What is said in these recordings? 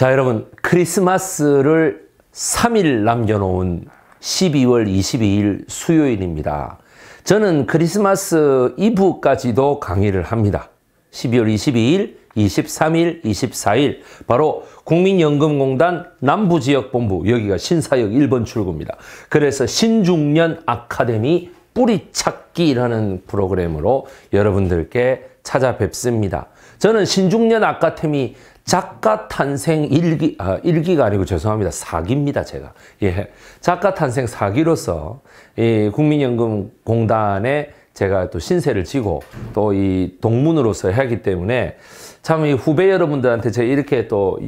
자, 여러분, 크리스마스를 3일 남겨놓은 12월 22일 수요일입니다. 저는 크리스마스 이브까지도 강의를 합니다. 12월 22일, 23일, 24일 바로 국민연금공단 남부지역본부 여기가 신사역 1번 출구입니다. 그래서 신중년 아카데미 뿌리찾기라는 프로그램으로 여러분들께 찾아뵙습니다. 저는 신중년 아카데미 작가 탄생 1기, 아, 1기가 아니고 죄송합니다. 4기입니다, 제가. 예. 작가 탄생 4기로서 이 국민연금공단에 제가 또 신세를 지고 또 이 동문으로서 하기 때문에 참 이 후배 여러분들한테 제가 이렇게 또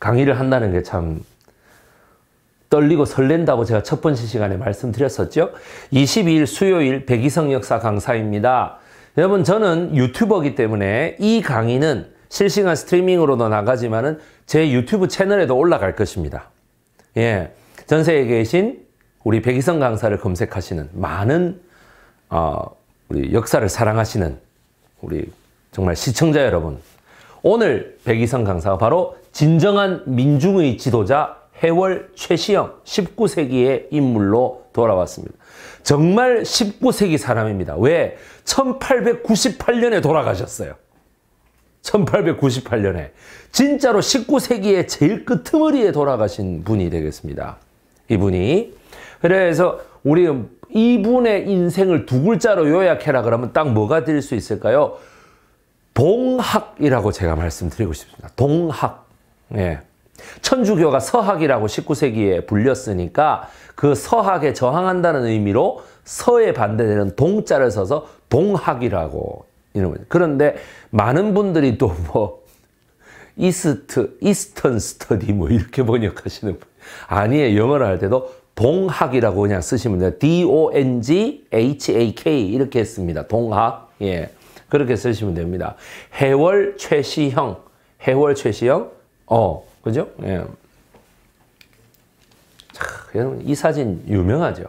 강의를 한다는 게 참 떨리고 설렌다고 제가 첫 번째 시간에 말씀드렸었죠. 22일 수요일 백이성 역사 강사입니다. 여러분 저는 유튜버기 이 때문에 이 강의는 실시간 스트리밍으로도 나가지만은 제 유튜브 채널에도 올라갈 것입니다. 예. 전 세계에 계신 우리 백이성 강사를 검색하시는 많은 어, 우리 역사를 사랑하시는 우리 정말 시청자 여러분. 오늘 백이성 강사가 바로 진정한 민중의 지도자 해월 최시영 19세기의 인물로 돌아왔습니다. 정말 19세기 사람입니다. 왜? 1898년에 돌아가셨어요. 1898년에 진짜로 19세기의 제일 끄트머리에 돌아가신 분이 되겠습니다. 이분이 그래서 우리 이분의 인생을 두 글자로 요약해라 그러면 딱 뭐가 될 수 있을까요? 동학이라고 제가 말씀드리고 싶습니다. 동학. 예. 천주교가 서학이라고 19세기에 불렸으니까 그 서학에 저항한다는 의미로 서에 반대되는 동자를 써서 동학이라고 이런 거죠. 그런데 많은 분들이 또 뭐 이스트, 이스턴 스터디 뭐 이렇게 번역하시는 분. 아니에요. 영어를 할 때도 동학이라고 그냥 쓰시면 돼요. D-O-N-G-H-A-K 이렇게 했습니다. 동학. 예. 그렇게 쓰시면 됩니다. 해월 최시형. 해월 최시형. 어. 그죠? 예. 여러분 이 사진 유명하죠?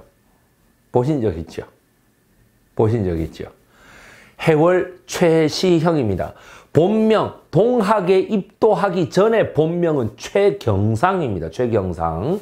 보신 적 있죠? 보신 적 있죠? 해월 최시형입니다. 본명 동학에 입도하기 전에 본명은 최경상입니다. 최경상.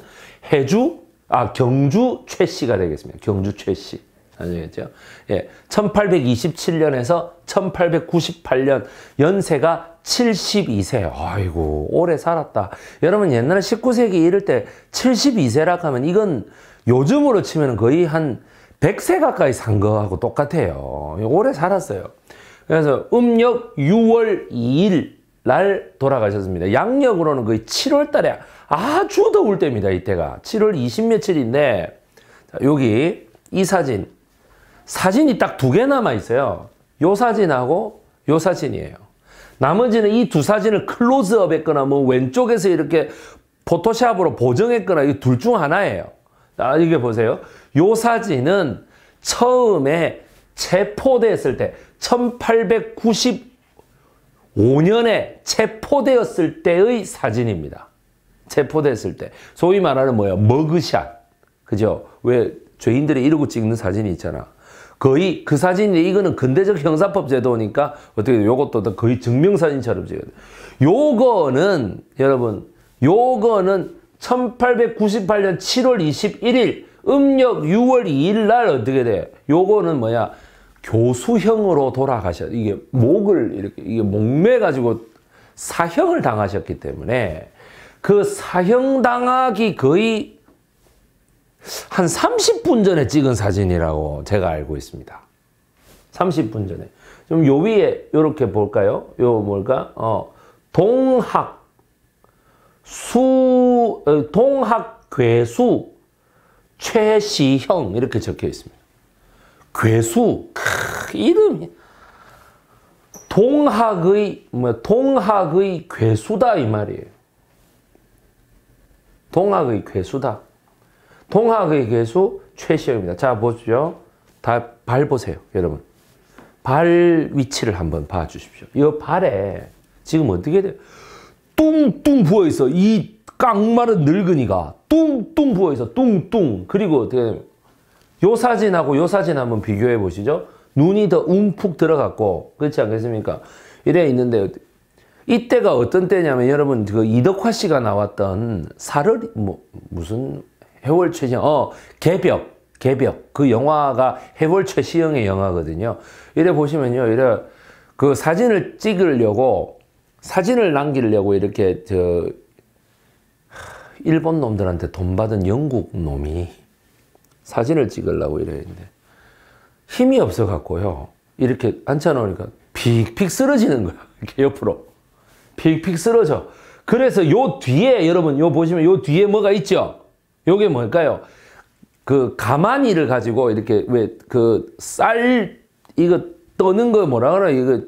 해주 아 경주 최씨가 되겠습니다. 경주 최씨. 아시겠죠? 예. 1827년에서 1898년 연세가 72세. 아이고, 오래 살았다. 여러분, 옛날에 19세기 이럴 때 72세라 하면 이건 요즘으로 치면 거의 한 100세 가까이 산 거하고 똑같아요. 오래 살았어요. 그래서 음력 6월 2일 날 돌아가셨습니다. 양력으로는 거의 7월 달에 아주 더울 때입니다. 이때가 7월 20 며칠인데 자, 여기 이 사진 사진이 딱 두 개 남아 있어요. 요 사진하고 요 사진이에요. 나머지는 이 두 사진을 클로즈업 했거나 뭐 왼쪽에서 이렇게 포토샵으로 보정했거나 이 둘 중 하나예요. 아, 이게 보세요. 요 사진은 처음에 체포됐을 때 1895년에 체포되었을 때의 사진입니다. 체포됐을 때. 소위 말하는 뭐야 머그샷. 그죠? 왜 죄인들이 이러고 찍는 사진이 있잖아. 거의 그 사진이 이거는 근대적 형사법 제도니까 어떻게 요것도 거의 증명사진처럼 찍어요. 요거는 여러분 요거는 1898년 7월 21일 음력 6월 2일 날 어떻게 돼? 요거는 뭐야? 교수형으로 돌아가셨. 이게 목을 이렇게 이게 목매 가지고 사형을 당하셨기 때문에 그 사형 당하기 거의 한 30분 전에 찍은 사진이라고 제가 알고 있습니다. 30분 전에. 좀요 위에 요렇게 볼까요? 요 뭘까? 어. 동학 수 어, 동학 괴수 최시형 이렇게 적혀 있습니다. 괴수 크, 이름이 동학의 뭐 동학의 괴수다 이 말이에요. 동학의 괴수다. 동학의 괴수 최시형입니다. 자 보십시오. 다발 보세요, 여러분. 발 위치를 한번 봐 주십시오. 이 발에 지금 어떻게 돼 뚱뚱 부어 있어. 이 깡마른 늙은이가 뚱뚱 부어있어 뚱뚱 그리고 어떻게 요 사진하고 요 사진 한번 비교해 보시죠 눈이 더 움푹 들어갔고 그렇지 않겠습니까 이래 있는데 이때가 어떤 때냐면 여러분 그 이덕화 씨가 나왔던 사를 뭐 무슨 해월 최시영 어 개벽 개벽 그 영화가 해월 최시형의 영화거든요 이래 보시면요 이래 그 사진을 찍으려고 사진을 남기려고 이렇게 저 일본 놈들한테 돈 받은 영국 놈이 사진을 찍으려고 이랬는데 힘이 없어 갖고요. 이렇게 앉혀놓으니까 픽픽 쓰러지는 거야. 이렇게 옆으로. 픽픽 쓰러져. 그래서 요 뒤에 여러분 요 보시면 요 뒤에 뭐가 있죠? 요게 뭘까요? 그 가마니를 가지고 이렇게 왜 그 쌀 이거 떠는 거 뭐라 그러나 이거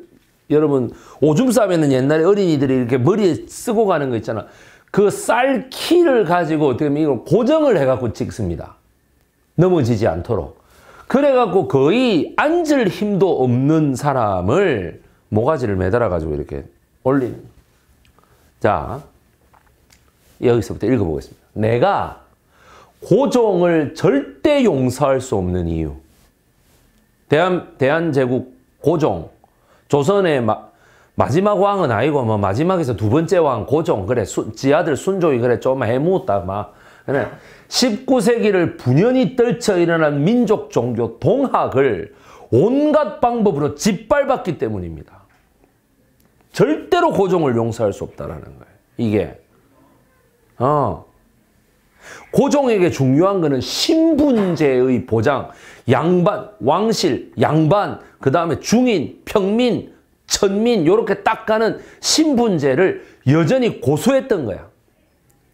여러분 오줌 싸면은 옛날에 어린이들이 이렇게 머리에 쓰고 가는 거 있잖아. 그쌀 키를 가지고 어떻게 보면 이걸 고정을 해갖고 찍습니다. 넘어지지 않도록. 그래갖고 거의 앉을 힘도 없는 사람을 모가지를 매달아가지고 이렇게 올린. 자, 여기서부터 읽어보겠습니다. 내가 고종을 절대 용서할 수 없는 이유. 대한, 대한제국 고종, 조선의 마, 마지막 왕은 아니고 뭐 마지막에서 두 번째 왕 고종 그래 수, 지 아들 순종이 그래 좀 해묵었다 막 그래 19세기를 분연히 떨쳐 일어난 민족 종교 동학을 온갖 방법으로 짓밟았기 때문입니다. 절대로 고종을 용서할 수 없다라는 거예요. 이게 어. 고종에게 중요한 것은 신분제의 보장, 양반, 왕실, 양반, 그 다음에 중인, 평민, 천민 이렇게딱 가는 신분제를 여전히 고소했던 거야.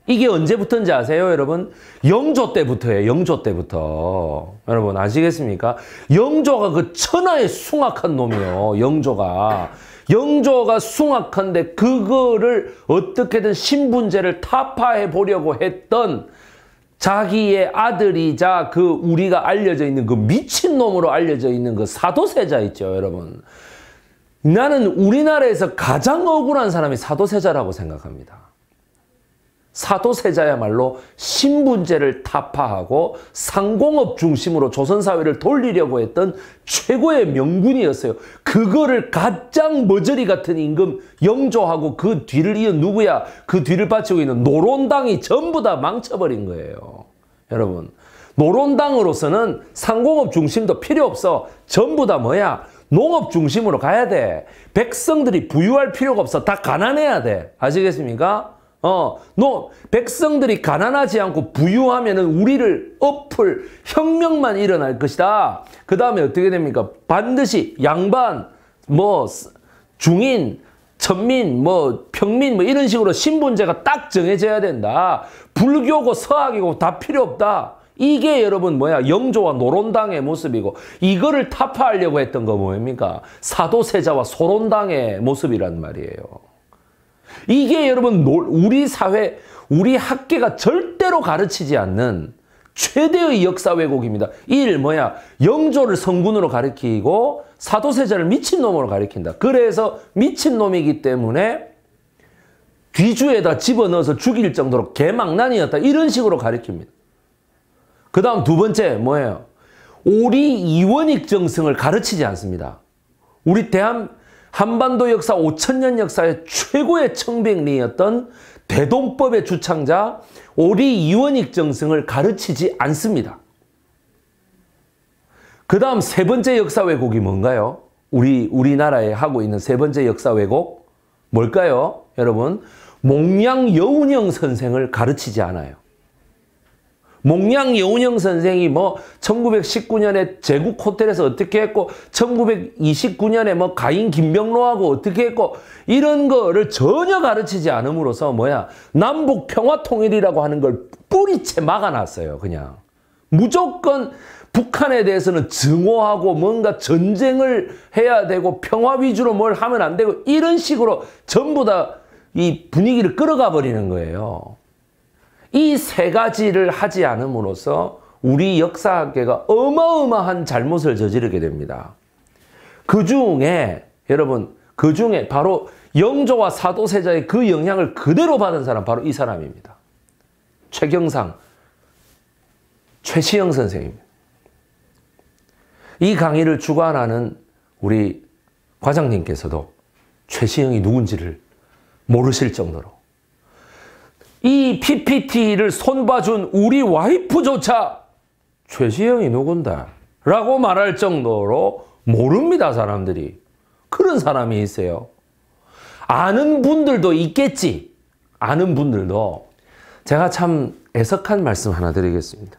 이게 언제부터인지 아세요 여러분? 영조 때부터예요 영조 때부터 여러분 아시겠습니까? 영조가 그 천하의 숭악한 놈이요 영조가 영조가 숭악한데 그거를 어떻게든 신분제를 타파해 보려고 했던 자기의 아들이자 그 우리가 알려져 있는 그 미친놈으로 알려져 있는 그 사도세자 있죠 여러분 나는 우리나라에서 가장 억울한 사람이 사도세자라고 생각합니다. 사도세자야말로 신분제를 타파하고 상공업 중심으로 조선사회를 돌리려고 했던 최고의 명군이었어요. 그거를 가장 머저리 같은 임금 영조하고 그 뒤를 이은 누구야? 그 뒤를 바치고 있는 노론당이 전부 다 망쳐버린 거예요. 여러분 노론당으로서는 상공업 중심도 필요 없어. 전부 다 뭐야? 농업 중심으로 가야 돼. 백성들이 부유할 필요가 없어. 다 가난해야 돼. 아시겠습니까? 어, 너 백성들이 가난하지 않고 부유하면은 우리를 엎을 혁명만 일어날 것이다. 그 다음에 어떻게 됩니까? 반드시 양반, 뭐, 중인, 천민, 뭐, 평민, 뭐, 이런 식으로 신분제가 딱 정해져야 된다. 불교고 서학이고 다 필요 없다. 이게 여러분 뭐야 영조와 노론당의 모습이고 이거를 타파하려고 했던 거 뭡니까? 사도세자와 소론당의 모습이란 말이에요. 이게 여러분 우리 사회 우리 학계가 절대로 가르치지 않는 최대의 역사 왜곡입니다. 일 뭐야 영조를 성군으로 가리키고 사도세자를 미친놈으로 가리킨다. 그래서 미친놈이기 때문에 귀주에다 집어넣어서 죽일 정도로 개망난이었다. 이런 식으로 가리킵니다. 그 다음 두 번째 뭐예요? 오리 이원익 정성을 가르치지 않습니다. 우리 대한 한반도 역사 5천년 역사의 최고의 청백리였던 대동법의 주창자 오리 이원익 정성을 가르치지 않습니다. 그 다음 세 번째 역사 왜곡이 뭔가요? 우리, 우리나라에 하고 있는 세 번째 역사 왜곡 뭘까요? 여러분, 목양 여운형 선생을 가르치지 않아요. 목양여운영 선생이 뭐 1919년에 제국 호텔에서 어떻게 했고 1929년에 뭐 가인 김병로하고 어떻게 했고 이런 거를 전혀 가르치지 않음으로써 뭐야 남북 평화 통일이라고 하는 걸 뿌리채 막아놨어요 그냥 무조건 북한에 대해서는 증오하고 뭔가 전쟁을 해야 되고 평화 위주로 뭘 하면 안 되고 이런 식으로 전부 다 이 분위기를 끌어가 버리는 거예요. 이세 가지를 하지 않음으로써 우리 역사학계가 어마어마한 잘못을 저지르게 됩니다. 그 중에 여러분 그 중에 바로 영조와 사도세자의 그 영향을 그대로 받은 사람 바로 이 사람입니다. 최경상, 최시영 선생입이 강의를 주관하는 우리 과장님께서도 최시영이 누군지를 모르실 정도로 이 PPT를 손봐준 우리 와이프조차 최시영이 누군다 라고 말할 정도로 모릅니다 사람들이 그런 사람이 있어요 아는 분들도 있겠지 아는 분들도 제가 참 애석한 말씀 하나 드리겠습니다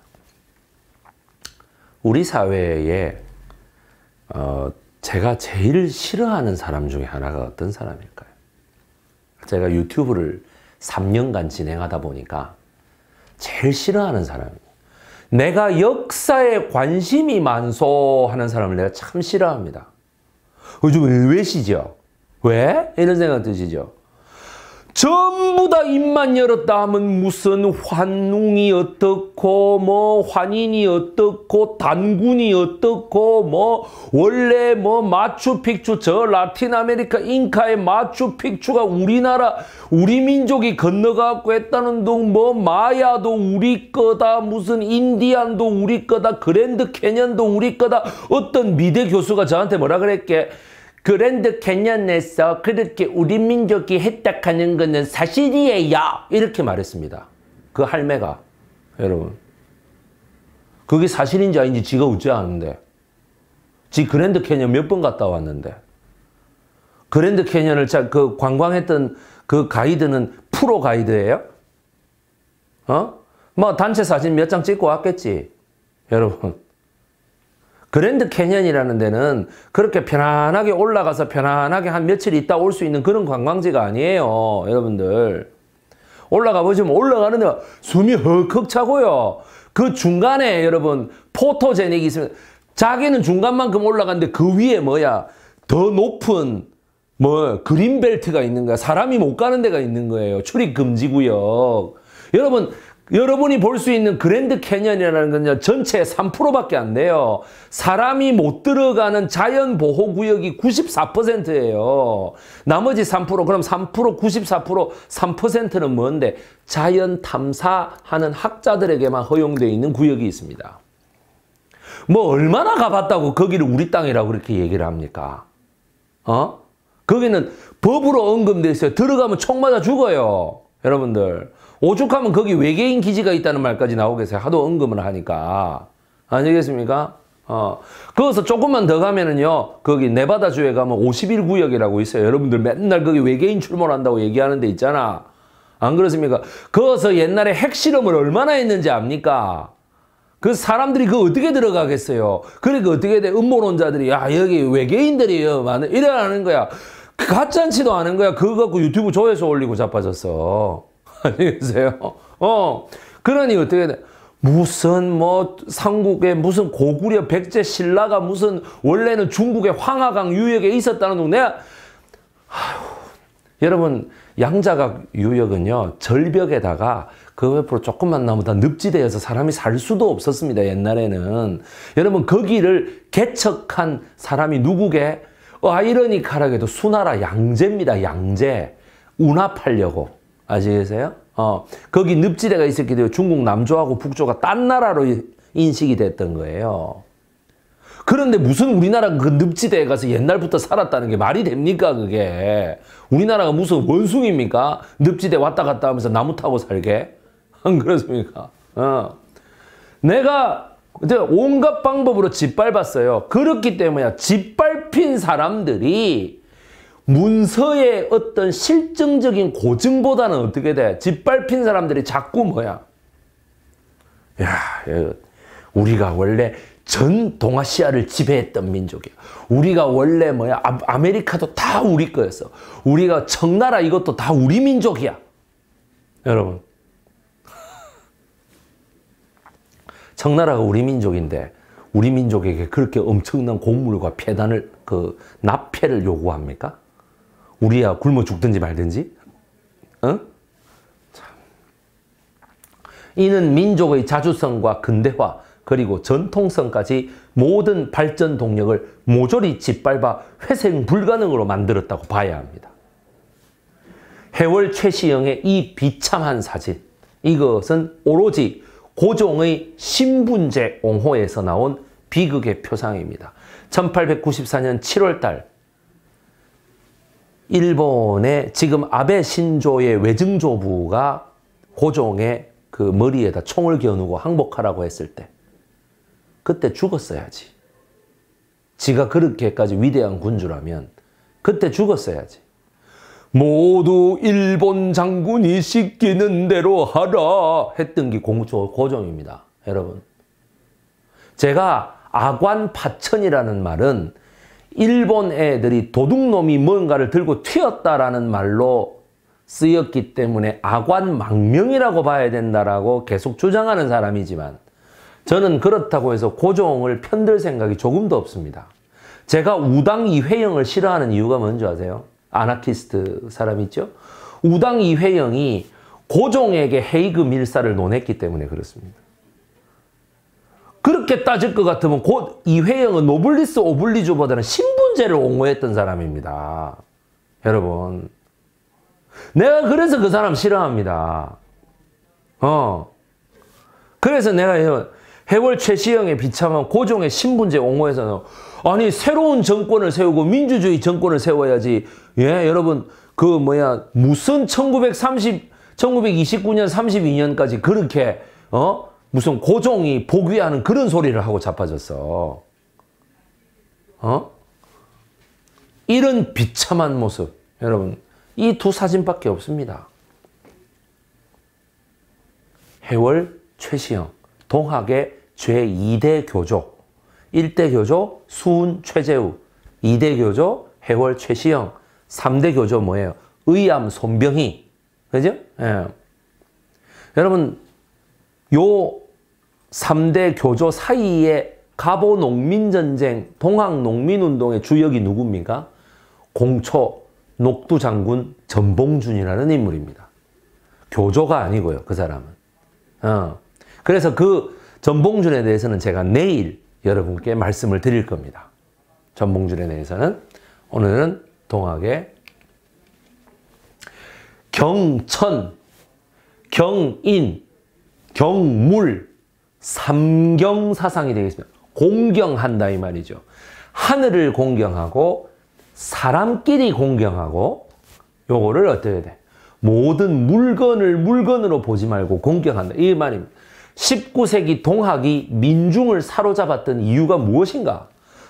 우리 사회에 어, 제가 제일 싫어하는 사람 중에 하나가 어떤 사람일까요? 제가 유튜브를 3년간 진행하다 보니까 제일 싫어하는 사람이 내가 역사에 관심이 많소 하는 사람을 내가 참 싫어합니다. 요즘 의외시죠? 왜? 이런 생각 드시죠? 전부 다 입만 열었다 하면 무슨 환웅이 어떻고 뭐 환인이 어떻고 단군이 어떻고 뭐 원래 뭐 마추픽추 저 라틴 아메리카 잉카의 마추픽추가 우리나라 우리 민족이 건너가고 했다는 둥 뭐 마야도 우리 거다 무슨 인디안도 우리 거다 그랜드 캐년도 우리 거다 어떤 미대 교수가 저한테 뭐라 그랬게 그랜드 캐년에서 그렇게 우리 민족이 혜택 하는 것은 사실이에요. 이렇게 말했습니다. 그 할매가 여러분 그게 사실인지 아닌지 지가 웃지 않는데 지 그랜드 캐년 몇 번 갔다 왔는데 그랜드 캐년을 그 관광했던 그 가이드는 프로 가이드예요? 어? 뭐 단체 사진 몇 장 찍고 왔겠지 여러분 그랜드 캐년이라는 데는 그렇게 편안하게 올라가서 편안하게 한 며칠 있다 올 수 있는 그런 관광지가 아니에요. 여러분들. 올라가 보시면 올라가는데 숨이 헉헉 차고요. 그 중간에 여러분 포토제닉이 있으면 자기는 중간만큼 올라갔는데 그 위에 뭐야 더 높은 뭐 그린벨트가 있는 거야. 사람이 못 가는 데가 있는 거예요. 출입 금지 구역. 여러분 여러분이 볼 수 있는 그랜드 캐년이라는 건요, 전체 3%밖에 안 돼요. 사람이 못 들어가는 자연 보호 구역이 94%예요. 나머지 3%, 그럼 3%, 94%, 3%는 뭔데? 자연 탐사하는 학자들에게만 허용되어 있는 구역이 있습니다. 뭐 얼마나 가봤다고 거기를 우리 땅이라고 그렇게 얘기를 합니까? 어? 거기는 법으로 언금돼 있어요. 들어가면 총 맞아 죽어요. 여러분들. 오죽하면 거기 외계인 기지가 있다는 말까지 나오겠어요. 하도 언급을 하니까. 아니겠습니까? 어. 거기서 조금만 더 가면은요, 거기 네바다주에 가면 51 구역이라고 있어요. 여러분들 맨날 거기 외계인 출몰한다고 얘기하는 데 있잖아. 안 그렇습니까? 거기서 옛날에 핵실험을 얼마나 했는지 압니까? 그 사람들이 그 어떻게 들어가겠어요? 그러니까 어떻게 돼? 음모론자들이, 야, 여기 외계인들이요. 많은, 이러 하는 거야. 가짠치도 짜 않은 거야. 그거 갖고 유튜브 조회수 올리고 자빠졌어. 안녕히 세요 어. 그러니 어떻게 돼? 무슨 뭐 삼국의 무슨 고구려 백제 신라가 무슨 원래는 중국의 황하강 유역에 있었다는 동네 아휴, 여러분 양자각 유역은요 절벽에다가 그 옆으로 조금만 나무다 늪지대여서 사람이 살 수도 없었습니다 옛날에는 여러분 거기를 개척한 사람이 누구게 어, 아이러니컬하게도 수나라 양제입니다 양제 운합하려고 아시겠어요? 어, 거기 늪지대가 있었기 때문에 중국 남조하고 북조가 딴 나라로 인식이 됐던 거예요. 그런데 무슨 우리나라가 그 늪지대에 가서 옛날부터 살았다는 게 말이 됩니까 그게 우리나라가 무슨 원숭입니까 늪지대 왔다 갔다 하면서 나무 타고 살게 안 그렇습니까 어. 내가 온갖 방법으로 짓밟았어요 그렇기 때문에 짓밟힌 사람들이 문서의 어떤 실증적인 고증보다는 어떻게 돼? 짓밟힌 사람들이 자꾸 뭐야? 야, 예. 우리가 원래 전 동아시아를 지배했던 민족이야. 우리가 원래 뭐야? 아, 메리카도다 우리 거였어. 우리가 청나라 이것도 다 우리 민족이야. 여러분. 청나라가 우리 민족인데 우리 민족에게 그렇게 엄청난 곡물과 폐단을 그 납폐를 요구합니까? 우리야 굶어 죽든지 말든지 응? 어? 참. 이는 민족의 자주성과 근대화 그리고 전통성까지 모든 발전 동력을 모조리 짓밟아 회생 불가능으로 만들었다고 봐야 합니다. 해월 최시영의 이 비참한 사진 이것은 오로지 고종의 신분제 옹호에서 나온 비극의 표상입니다. 1894년 7월달 일본의 지금 아베 신조의 외증조부가 고종의 그 머리에다 총을 겨누고 항복하라고 했을 때 그때 죽었어야지. 지가 그렇게까지 위대한 군주라면 그때 죽었어야지. 모두 일본 장군이 시키는 대로 하라 했던 게 공조 고종입니다. 여러분. 제가 아관 파천이라는 말은 일본 애들이 도둑놈이 뭔가를 들고 튀었다라는 말로 쓰였기 때문에 악관망명이라고 봐야 된다라고 계속 주장하는 사람이지만 저는 그렇다고 해서 고종을 편들 생각이 조금도 없습니다. 제가 우당 이회영을 싫어하는 이유가 뭔지 아세요? 아나키스트 사람 있죠? 우당 이회영이 고종에게 헤이그 밀사를 논했기 때문에 그렇습니다. 그렇게 따질 것 같으면 곧 이회영은 노블리스 오블리주보다는 신분제를 옹호했던 사람입니다. 여러분. 내가 그래서 그 사람 싫어합니다. 어. 그래서 내가 해월 최시영의 비참한 고종의 신분제 옹호에서는 아니 새로운 정권을 세우고 민주주의 정권을 세워야지. 예, 여러분 그 뭐야 무슨 1930 1929년 32년까지 그렇게 어? 무슨 고종이 복위하는 그런 소리를 하고 자빠졌어. 어? 이런 비참한 모습. 여러분, 이 두 사진밖에 없습니다. 해월 최시영, 동학의 제2대 교조, 1대 교조 수훈 최재우, 2대 교조 해월 최시영, 3대 교조 뭐예요? 의암 손병희. 그죠? 예. 여러분, 요 3대 교조 사이에 갑오 농민 전쟁, 동학 농민 운동의 주역이 누굽니까? 공초 녹두 장군 전봉준이라는 인물입니다. 교조가 아니고요, 그 사람은. 어. 그래서 그 전봉준에 대해서는 제가 내일 여러분께 말씀을 드릴 겁니다. 전봉준에 대해서는 오늘은 동학의 경천, 경인, 경물 삼경 사상이 되겠습니다. 공경한다 이 말이죠. 하늘을 공경하고 사람끼리 공경하고 요거를 어떻게 돼? 모든 물건을 물건으로 보지 말고 공경한다. 이 말입니다. 19세기 동학이 민중을 사로잡았던 이유가 무엇인가?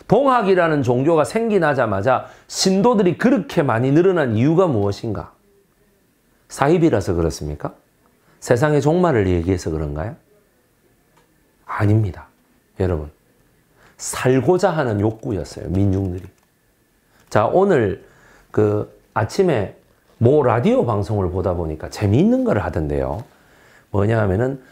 동학이라는 종교가 생기나자마자 신도들이 그렇게 많이 늘어난 이유가 무엇인가? 사입이라서 그렇습니까? 세상의 종말을 얘기해서 그런가요? 아닙니다. 여러분. 살고자 하는 욕구였어요. 민중들이. 자, 오늘 그 아침에 모 라디오 방송을 보다 보니까 재미있는 걸 하던데요. 뭐냐 하면은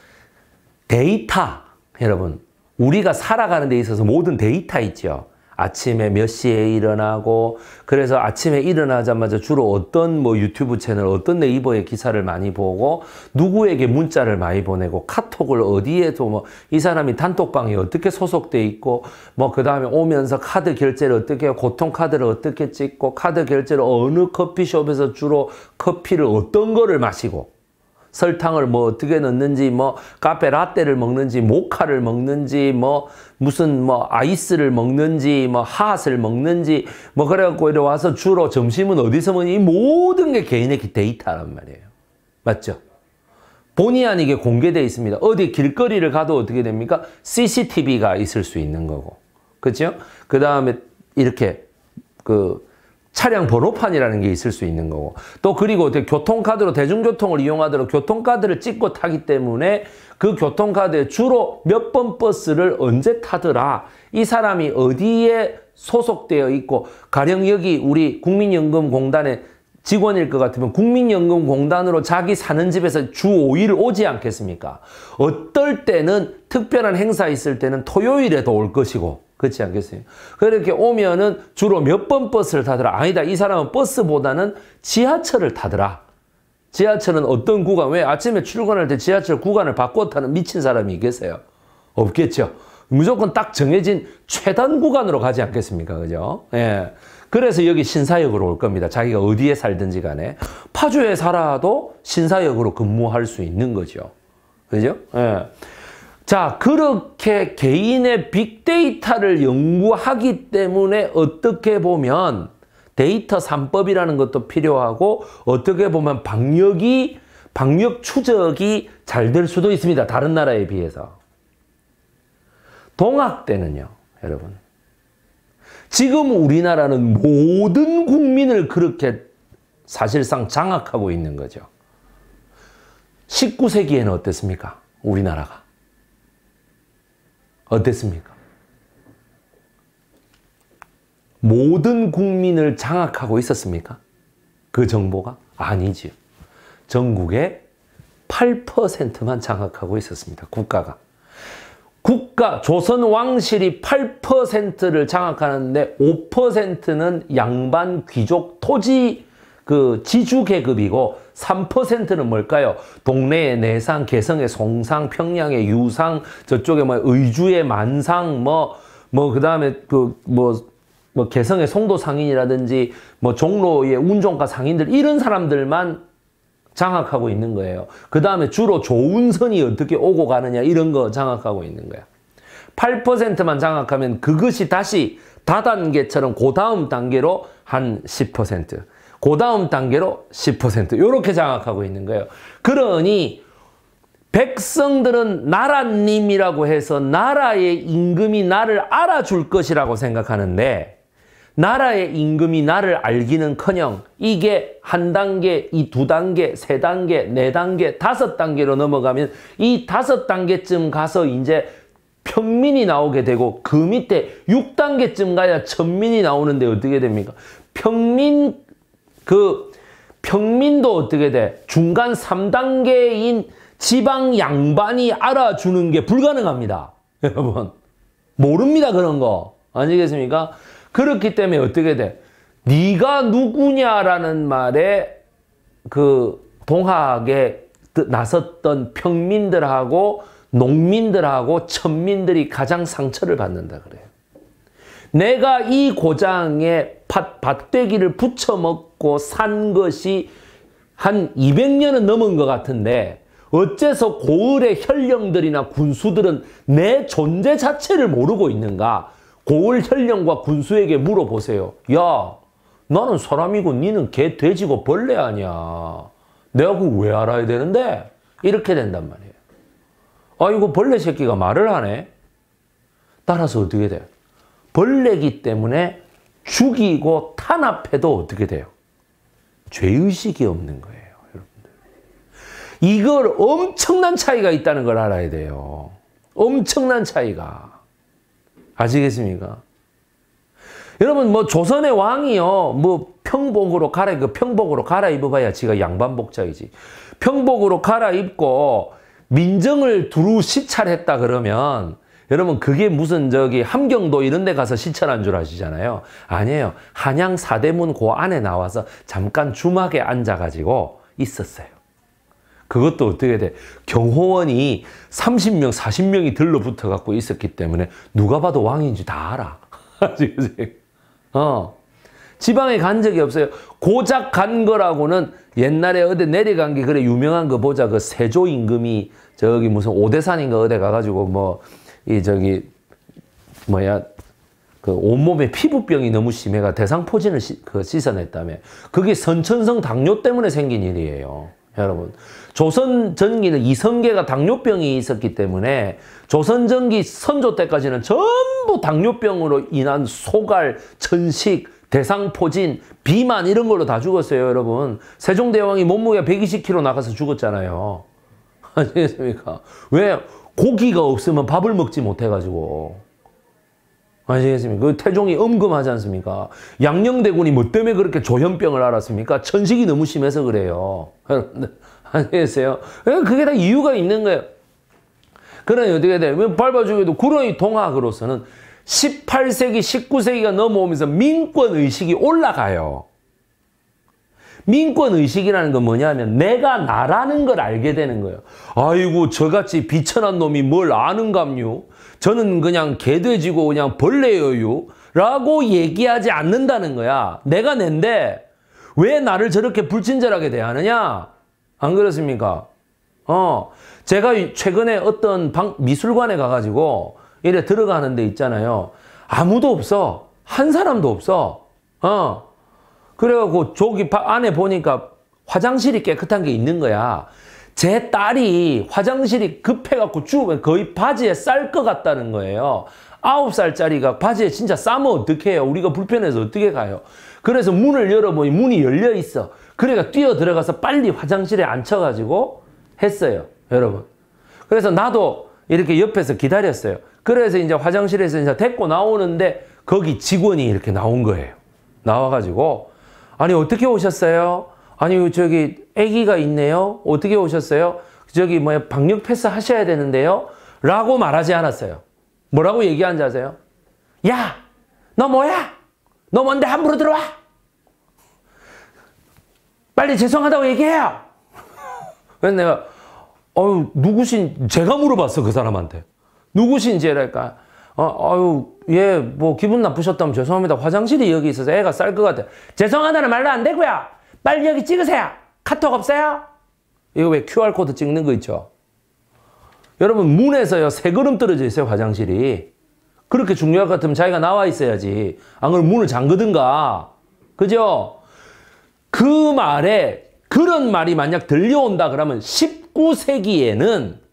데이터. 여러분. 우리가 살아가는 데 있어서 모든 데이터 있죠. 아침에 몇 시에 일어나고 그래서 아침에 일어나자마자 주로 어떤 뭐 유튜브 채널 어떤 네이버의 기사를 많이 보고 누구에게 문자를 많이 보내고 카톡을 어디에도 뭐 이 사람이 단톡방에 어떻게 소속돼 있고 뭐 그 다음에 오면서 카드 결제를 어떻게 고통 카드를 어떻게 찍고 카드 결제를 어느 커피숍에서 주로 커피를 어떤 거를 마시고 설탕을 뭐 어떻게 넣는지 뭐 카페 라떼를 먹는지 모카를 먹는지 뭐 무슨 뭐 아이스를 먹는지 뭐 핫을 먹는지 뭐 그래갖고 이래 와서 주로 점심은 어디서 먹니 이 모든 게 개인의 데이터란 말이에요. 맞죠? 본의 아니게 공개되어 있습니다. 어디 길거리를 가도 어떻게 됩니까? CCTV가 있을 수 있는 거고. 그죠? 그 다음에 이렇게 그 차량 번호판이라는 게 있을 수 있는 거고 또 그리고 교통카드로 대중교통을 이용하도록 교통카드를 찍고 타기 때문에 그 교통카드에 주로 몇 번 버스를 언제 타더라 이 사람이 어디에 소속되어 있고 가령 여기 우리 국민연금공단에 직원일 것 같으면 국민연금공단으로 자기 사는 집에서 주 5일 오지 않겠습니까? 어떨 때는 특별한 행사 있을 때는 토요일에도 올 것이고 그렇지 않겠어요? 그렇게 오면은 주로 몇 번 버스를 타더라. 아니다. 이 사람은 버스보다는 지하철을 타더라. 지하철은 어떤 구간, 왜 아침에 출근할 때 지하철 구간을 바꿔 타는 미친 사람이 계세요? 없겠죠. 무조건 딱 정해진 최단 구간으로 가지 않겠습니까? 그죠? 예. 그래서 여기 신사역으로 올 겁니다. 자기가 어디에 살든지 간에. 파주에 살아도 신사역으로 근무할 수 있는 거죠. 그죠? 예. 자, 그렇게 개인의 빅데이터를 연구하기 때문에 어떻게 보면 데이터 3법이라는 것도 필요하고 어떻게 보면 방역이 방역 추적이 잘 될 수도 있습니다. 다른 나라에 비해서. 동학 때는요. 여러분. 지금 우리나라는 모든 국민을 그렇게 사실상 장악하고 있는 거죠. 19세기에는 어땠습니까? 우리나라가. 어땠습니까? 모든 국민을 장악하고 있었습니까? 그 정보가? 아니지요. 전국의 8%만 장악하고 있었습니다. 국가가. 국가, 조선 왕실이 8%를 장악하는데 5%는 양반 귀족 토지 그 지주 계급이고 3%는 뭘까요? 동네의 내상, 개성의 송상, 평양의 유상, 저쪽에 뭐 의주의 만상, 뭐, 뭐, 그 다음에 그, 뭐, 뭐 개성의 송도 상인이라든지 뭐 종로의 운종가 상인들 이런 사람들만 장악하고 있는 거예요. 그 다음에 주로 좋은 선이 어떻게 오고 가느냐 이런 거 장악하고 있는 거야. 8%만 장악하면 그것이 다시 다단계처럼 그 다음 단계로 한 10%. 그 다음 단계로 10% 이렇게 장악하고 있는 거예요. 그러니 백성들은 나라님이라고 해서 나라의 임금이 나를 알아줄 것이라고 생각하는데 나라의 임금이 나를 알기는커녕 이게 한 단계, 이 두 단계, 세 단계, 네 단계, 다섯 단계로 넘어가면 이 다섯 단계쯤 가서 이제 평민이 나오게 되고 그 밑에 6단계쯤 가야 천민이 나오는데 어떻게 됩니까? 평민 그 평민도 어떻게 돼? 중간 3단계인 지방 양반이 알아주는 게 불가능합니다. 여러분 모릅니다 그런 거 아니겠습니까? 그렇기 때문에 어떻게 돼? 네가 누구냐라는 말에 그 동학에 나섰던 평민들하고 농민들하고 천민들이 가장 상처를 받는다 그래요. 내가 이 고장에 밭, 밭대기를 붙여먹 먹고 산 것이 한 200년은 넘은 것 같은데 어째서 고을의 현령들이나 군수들은 내 존재 자체를 모르고 있는가? 고을 현령과 군수에게 물어보세요. 야, 나는 사람이고 니는 개, 돼지고 벌레 아니야. 내가 그걸 왜 알아야 되는데? 이렇게 된단 말이에요. 아이고 벌레 새끼가 말을 하네. 따라서 어떻게 돼요? 벌레기 때문에 죽이고 탄압해도 어떻게 돼요? 죄의식이 없는 거예요. 여러분들. 이걸 엄청난 차이가 있다는 걸 알아야 돼요. 엄청난 차이가. 아시겠습니까? 여러분 뭐 조선의 왕이요. 뭐 평복으로 갈아 그 평복으로 갈아입어 봐야 지가 양반 복장이지. 평복으로 갈아입고 민정을 두루 시찰했다 그러면 여러분 그게 무슨 저기 함경도 이런 데 가서 실천한 줄 아시잖아요. 아니에요. 한양 사대문 그 안에 나와서 잠깐 주막에 앉아가지고 있었어요. 그것도 어떻게 돼? 경호원이 30명, 40명이 들러붙어 갖고 있었기 때문에 누가 봐도 왕인지 다 알아. 어. 지방에 간 적이 없어요. 고작 간 거라고는 옛날에 어디 내려간 게 그래 유명한 거 보자. 그 세조 임금이 저기 무슨 오대산인가 어디 가가지고 뭐이 저기 뭐야 그 온몸에 피부병이 너무 심해가 대상포진을 시, 그 씻어냈다며 그게 선천성 당뇨 때문에 생긴 일이에요. 여러분 조선 전기는 이성계가 당뇨병이 있었기 때문에 조선 전기 선조 때까지는 전부 당뇨병으로 인한 소갈, 천식, 대상포진, 비만 이런 걸로 다 죽었어요 여러분. 세종대왕이 몸무게 120kg 나가서 죽었잖아요. 아니겠습니까? 왜 고기가 없으면 밥을 먹지 못해가지고 아시겠습니까? 그 태종이 엄금하지 않습니까? 양녕대군이 뭐 때문에 그렇게 조현병을 알았습니까? 천식이 너무 심해서 그래요. 아시겠어요? 예, 그게 다 이유가 있는 거예요. 그러니 어떻게 되면 밟아주기도 구렁이 동학으로서는 18세기, 19세기가 넘어오면서 민권의식이 올라가요. 민권의식이라는 건 뭐냐면 내가 나라는 걸 알게 되는 거예요. 아이고 저같이 비천한 놈이 뭘 아는감요. 저는 그냥 개돼지고 그냥 벌레여요 라고 얘기하지 않는다는 거야. 내가 낸데 왜 나를 저렇게 불친절하게 대하느냐? 안 그렇습니까? 어, 제가 최근에 어떤 방, 미술관에 가가지고 이래 들어가는 데 있잖아요. 아무도 없어. 한 사람도 없어. 어, 그래갖고 저기 안에 보니까 화장실이 깨끗한 게 있는 거야. 제 딸이 화장실이 급해갖고 죽으면 거의 바지에 쌀 것 같다는 거예요. 아홉 살짜리가 바지에 진짜 싸면 어떡해요. 우리가 불편해서 어떻게 가요. 그래서 문을 열어보니 문이 열려 있어. 그래가 뛰어 들어가서 빨리 화장실에 앉혀가지고 했어요. 여러분. 그래서 나도 이렇게 옆에서 기다렸어요. 그래서 이제 화장실에서 이제 데리고 나오는데 거기 직원이 이렇게 나온 거예요. 나와가지고 아니 어떻게 오셨어요? 아니 저기 아기가 있네요. 어떻게 오셨어요? 저기 뭐 방역 패스 하셔야 되는데요. 라고 말하지 않았어요. 뭐라고 얘기한지 세요 야! 너 뭐야? 너 뭔데 함부로 들어와? 빨리 죄송하다고 얘기해요. 그래서 내가 어 누구신 제가 물어봤어 그 사람한테. 누구신지 랄까 어, 아유, 예, 뭐, 기분 나쁘셨다면 죄송합니다. 화장실이 여기 있어서 애가 쌀 것 같아요. 죄송하다는 말로 안 되고요. 빨리 여기 찍으세요. 카톡 없어요? 이거 왜 QR코드 찍는 거 있죠? 여러분, 문에서요, 세 걸음 떨어져 있어요, 화장실이. 그렇게 중요할 것 같으면 자기가 나와 있어야지. 안 그러면 문을 잠그든가. 그죠? 그 말에, 그런 말이 만약 들려온다 그러면 19세기에는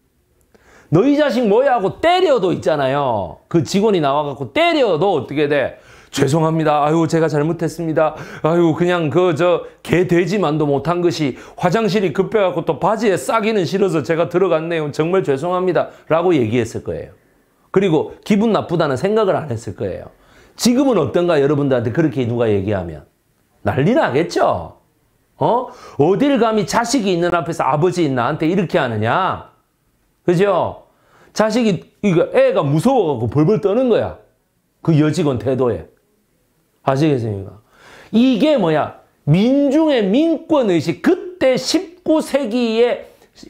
너희 자식 뭐야 하고 때려도 있잖아요. 그 직원이 나와갖고 때려도 어떻게 돼? 죄송합니다. 아유 제가 잘못했습니다. 아유 그냥 그 저 개 돼지만도 못한 것이 화장실이 급해갖고 또 바지에 싸기는 싫어서 제가 들어갔네요. 정말 죄송합니다. 라고 얘기했을 거예요. 그리고 기분 나쁘다는 생각을 안 했을 거예요. 지금은 어떤가 여러분들한테 그렇게 누가 얘기하면 난리 나겠죠. 어? 어딜 감히 자식이 있는 앞에서 아버지인 나한테 이렇게 하느냐. 그죠? 자식이 이거 그러니까 애가 무서워갖고 벌벌 떠는 거야. 그 여직원 태도에. 아시겠습니까? 이게 뭐야? 민중의 민권의식 그때 19세기에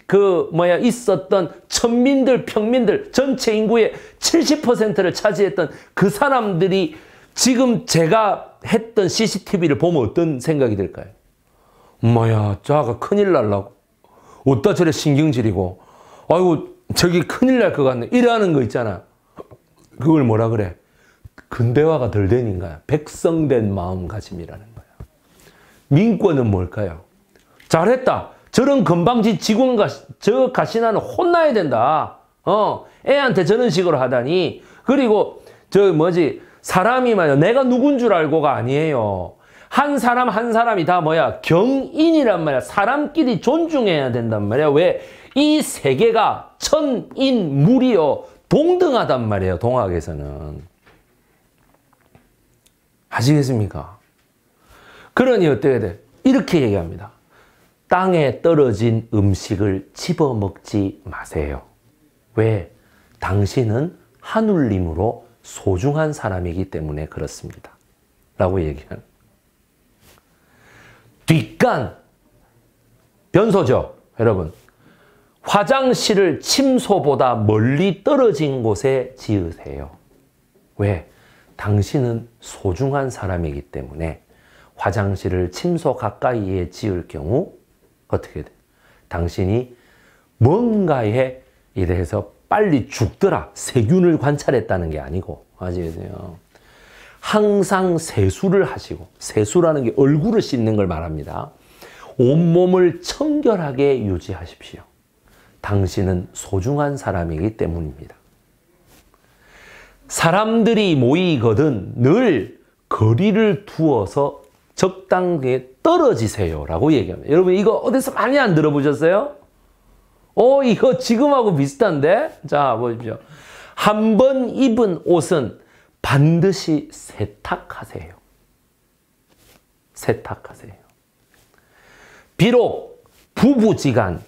그 뭐야 있었던 천민들 평민들 전체 인구의 70%를 차지했던 그 사람들이 지금 제가 했던 CCTV를 보면 어떤 생각이 들까요? 뭐야 자가 큰일 날라고 어디다 저래 신경질이고 아이고 저기 큰일 날 것 같네. 이러는 거 있잖아. 그걸 뭐라 그래? 근대화가 덜 되니까 백성된 마음가짐이라는 거야. 민권은 뭘까요? 잘했다. 저런 건방진 직원과 저 가시나는 혼나야 된다. 어, 애한테 저런 식으로 하다니. 그리고 저 뭐지 사람이 말이야. 내가 누군 줄 알고가 아니에요. 한 사람 한 사람이 다 뭐야 경인이란 말이야. 사람끼리 존중해야 된단 말이야. 왜이 세계가 천인물이요 동등하단 말이에요. 동학에서는. 아시겠습니까? 그러니 어떻게 돼? 이렇게 얘기합니다. 땅에 떨어진 음식을 집어먹지 마세요. 왜? 당신은 하늘님으로 소중한 사람이기 때문에 그렇습니다. 라고 얘기하 뒷간 변소죠. 여러분 화장실을 침소보다 멀리 떨어진 곳에 지으세요. 왜? 당신은 소중한 사람이기 때문에 화장실을 침소 가까이에 지을 경우 어떻게 돼? 당신이 뭔가에 이래서 빨리 죽더라. 세균을 관찰했다는 게 아니고 아시겠어요? 항상 세수를 하시고 세수라는 게 얼굴을 씻는 걸 말합니다. 온몸을 청결하게 유지하십시오. 당신은 소중한 사람이기 때문입니다. 사람들이 모이거든 늘 거리를 두어서 적당히 떨어지세요. 라고 얘기합니다. 여러분, 이거 어디서 많이 안 들어보셨어요? 어, 이거 지금하고 비슷한데? 자, 보십시오. 한 번 입은 옷은 반드시 세탁하세요. 세탁하세요. 비록 부부지간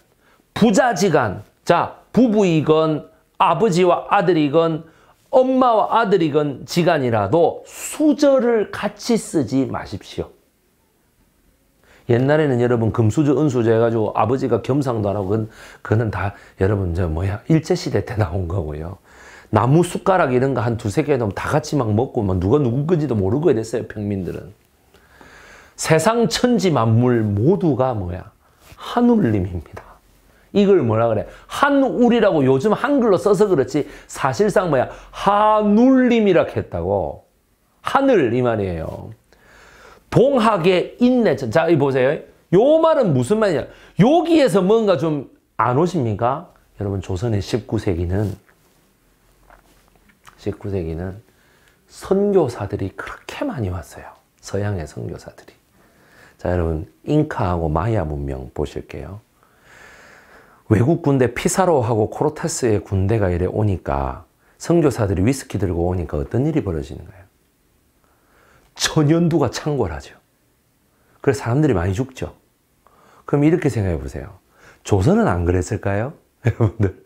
부자지간 자 부부이건 아버지와 아들이건 엄마와 아들이건 지간이라도 수저를 같이 쓰지 마십시오. 옛날에는 여러분 금수저 은수저 해가지고 아버지가 겸상도 안 하고 그건, 그거다 여러분 저 뭐야 일제시대 때 나온 거고요. 나무 숟가락 이런 거 한 두세 개 넣으면 다 같이 막 먹고 막 누가 누구 건지도 모르고 이랬어요 평민들은. 세상 천지 만물 모두가 뭐야 한울림입니다. 이걸 뭐라 그래? 한울이라고 요즘 한글로 써서 그렇지 사실상 뭐야? 한울림이라 했다고. 하늘 이 말이에요. 동학의 인내천. 자, 이 보세요. 요 말은 무슨 말이냐? 여기에서 뭔가 좀 안 오십니까? 여러분 조선의 19세기는 19세기는 선교사들이 그렇게 많이 왔어요. 서양의 선교사들이. 자, 여러분 잉카하고 마야 문명 보실게요. 외국 군대 피사로하고 코르테스의 군대가 이래 오니까 성교사들이 위스키 들고 오니까 어떤 일이 벌어지는 거예요? 천연두가 창궐하죠. 그래서 사람들이 많이 죽죠. 그럼 이렇게 생각해 보세요. 조선은 안 그랬을까요? 여러분들.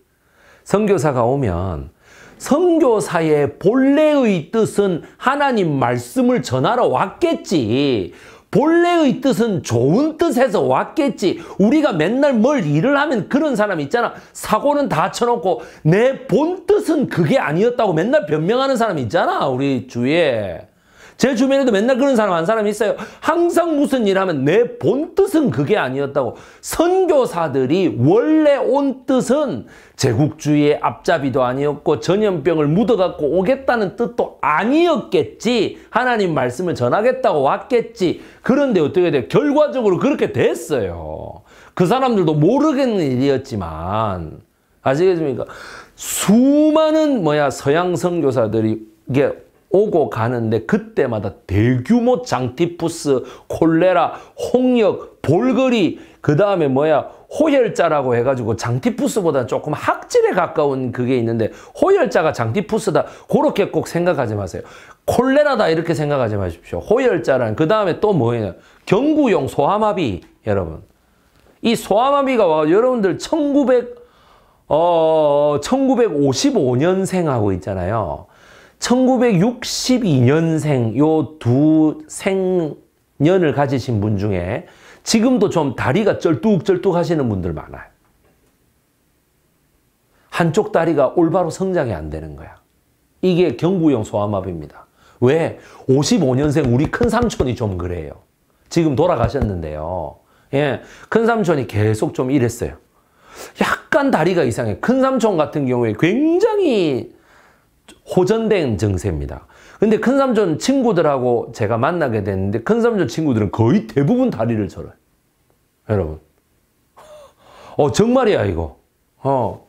선교사가 오면 선교사의 본래의 뜻은 하나님 말씀을 전하러 왔겠지. 본래의 뜻은 좋은 뜻에서 왔겠지. 우리가 맨날 뭘 일을 하면 그런 사람 있잖아. 사고는 다 쳐놓고 내 본 뜻은 그게 아니었다고 맨날 변명하는 사람 있잖아. 우리 주위에. 제 주변에도 맨날 그런 사람 한 사람 있어요. 항상 무슨 일 하면 내 본 뜻은 그게 아니었다고. 선교사들이 원래 온 뜻은 제국주의의 앞잡이도 아니었고 전염병을 묻어갖고 오겠다는 뜻도 아니었겠지. 하나님 말씀을 전하겠다고 왔겠지. 그런데 어떻게 돼 결과적으로 그렇게 됐어요. 그 사람들도 모르겠는 일이었지만 아시겠습니까? 수많은 뭐야 서양 선교사들이 이게 오고 가는데 그때마다 대규모 장티푸스, 콜레라, 홍역, 볼거리, 그 다음에 뭐야 호열자라고 해가지고 장티푸스보다 조금 학질에 가까운 그게 있는데 호열자가 장티푸스다 그렇게 꼭 생각하지 마세요. 콜레라다 이렇게 생각하지 마십시오. 호열자란 그 다음에 또 뭐예요? 경구용 소아마비 여러분. 이 소아마비가 와, 여러분들 1900 어, 1955년생하고 있잖아요. 1962년생 요 두 생년을 가지신 분 중에 지금도 좀 다리가 쩔뚝쩔뚝 하시는 분들 많아요. 한쪽 다리가 올바로 성장이 안 되는 거야. 이게 경구용 소아마비입니다. 왜? 55년생 우리 큰 삼촌이 좀 그래요. 지금 돌아가셨는데요. 예, 큰 삼촌이 계속 좀 이랬어요. 약간 다리가 이상해. 큰 삼촌 같은 경우에 굉장히 호전된 증세입니다. 근데 큰삼촌 친구들하고 제가 만나게 됐는데 큰삼촌 친구들은 거의 대부분 다리를 절어요. 여러분. 어, 정말이야, 이거. 어.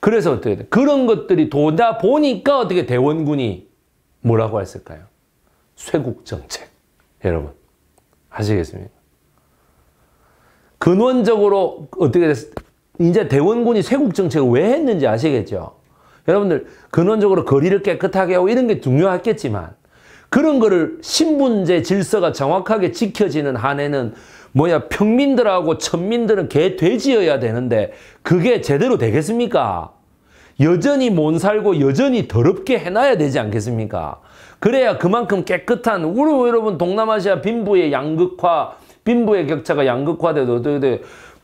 그래서 어떻게 돼? 그런 것들이 도다 보니까 어떻게 대원군이 뭐라고 했을까요? 쇄국 정책. 여러분. 아시겠습니까? 근원적으로 어떻게 됐, 이제 대원군이 쇄국 정책을 왜 했는지 아시겠죠? 여러분들 근원적으로 거리를 깨끗하게 하고 이런 게 중요하겠지만 그런 거를 신분제 질서가 정확하게 지켜지는 한에는 뭐야 평민들하고 천민들은 개 돼지여야 되는데 그게 제대로 되겠습니까? 여전히 못 살고 여전히 더럽게 해놔야 되지 않겠습니까? 그래야 그만큼 깨끗한 우리 여러분 동남아시아 빈부의 양극화 빈부의 격차가 양극화돼도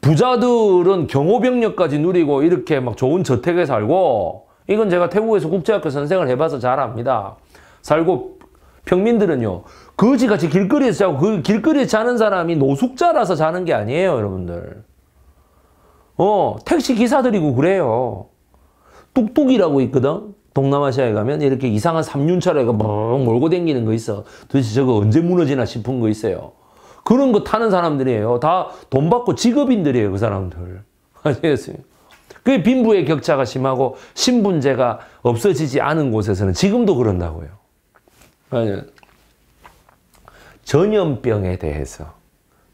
부자들은 경호병력까지 누리고 이렇게 막 좋은 저택에 살고 이건 제가 태국에서 국제학교 선생을 해봐서 잘 압니다. 살고 평민들은요. 거지같이 길거리에서 자고 그 길거리에 자는 사람이 노숙자라서 자는 게 아니에요. 여러분들. 어 택시 기사들이고 그래요. 뚝뚝이라고 있거든. 동남아시아에 가면 이렇게 이상한 삼륜차로 멍 몰고 댕기는 거 있어. 도대체 저거 언제 무너지나 싶은 거 있어요. 그런 거 타는 사람들이에요. 다 돈 받고 직업인들이에요. 그 사람들. 아시겠어요? 그 빈부의 격차가 심하고 신분제가 없어지지 않은 곳에서는 지금도 그런다고요. 전염병에 대해서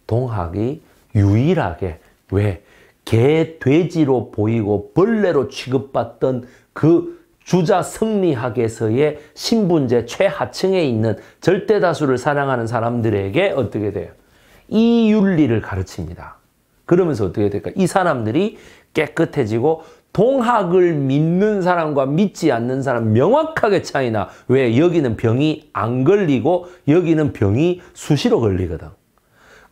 동학이 유일하게 왜 개, 돼지로 보이고 벌레로 취급받던 그 주자 승리학에서의 신분제 최하층에 있는 절대다수를 사랑하는 사람들에게 어떻게 돼요? 이 윤리를 가르칩니다. 그러면서 어떻게 될까? 이 사람들이 깨끗해지고 동학을 믿는 사람과 믿지 않는 사람 명확하게 차이나 왜 여기는 병이 안 걸리고 여기는 병이 수시로 걸리거든.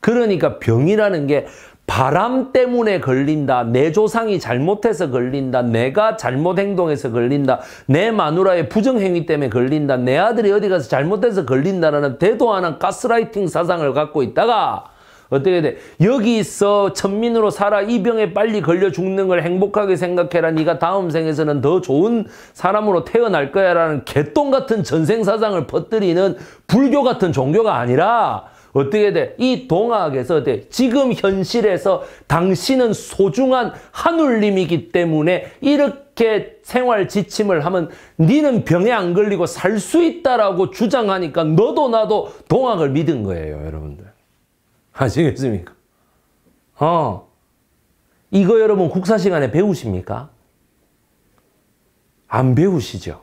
그러니까 병이라는 게 바람 때문에 걸린다. 내 조상이 잘못해서 걸린다. 내가 잘못 행동해서 걸린다. 내 마누라의 부정행위 때문에 걸린다. 내 아들이 어디 가서 잘못해서 걸린다라는 대도 하는 가스라이팅 사상을 갖고 있다가 어떻게 돼? 여기 있어 천민으로 살아 이 병에 빨리 걸려 죽는 걸 행복하게 생각해라. 네가 다음 생에서는 더 좋은 사람으로 태어날 거야 라는 개똥 같은 전생사상을 퍼뜨리는 불교 같은 종교가 아니라 어떻게 돼? 이 동학에서 어때? 지금 현실에서 당신은 소중한 한울님이기 때문에 이렇게 생활 지침을 하면 니는 병에 안 걸리고 살 수 있다라고 주장하니까 너도 나도 동학을 믿은 거예요, 여러분들. 아시겠습니까? 어. 이거 여러분 국사 시간에 배우십니까? 안 배우시죠?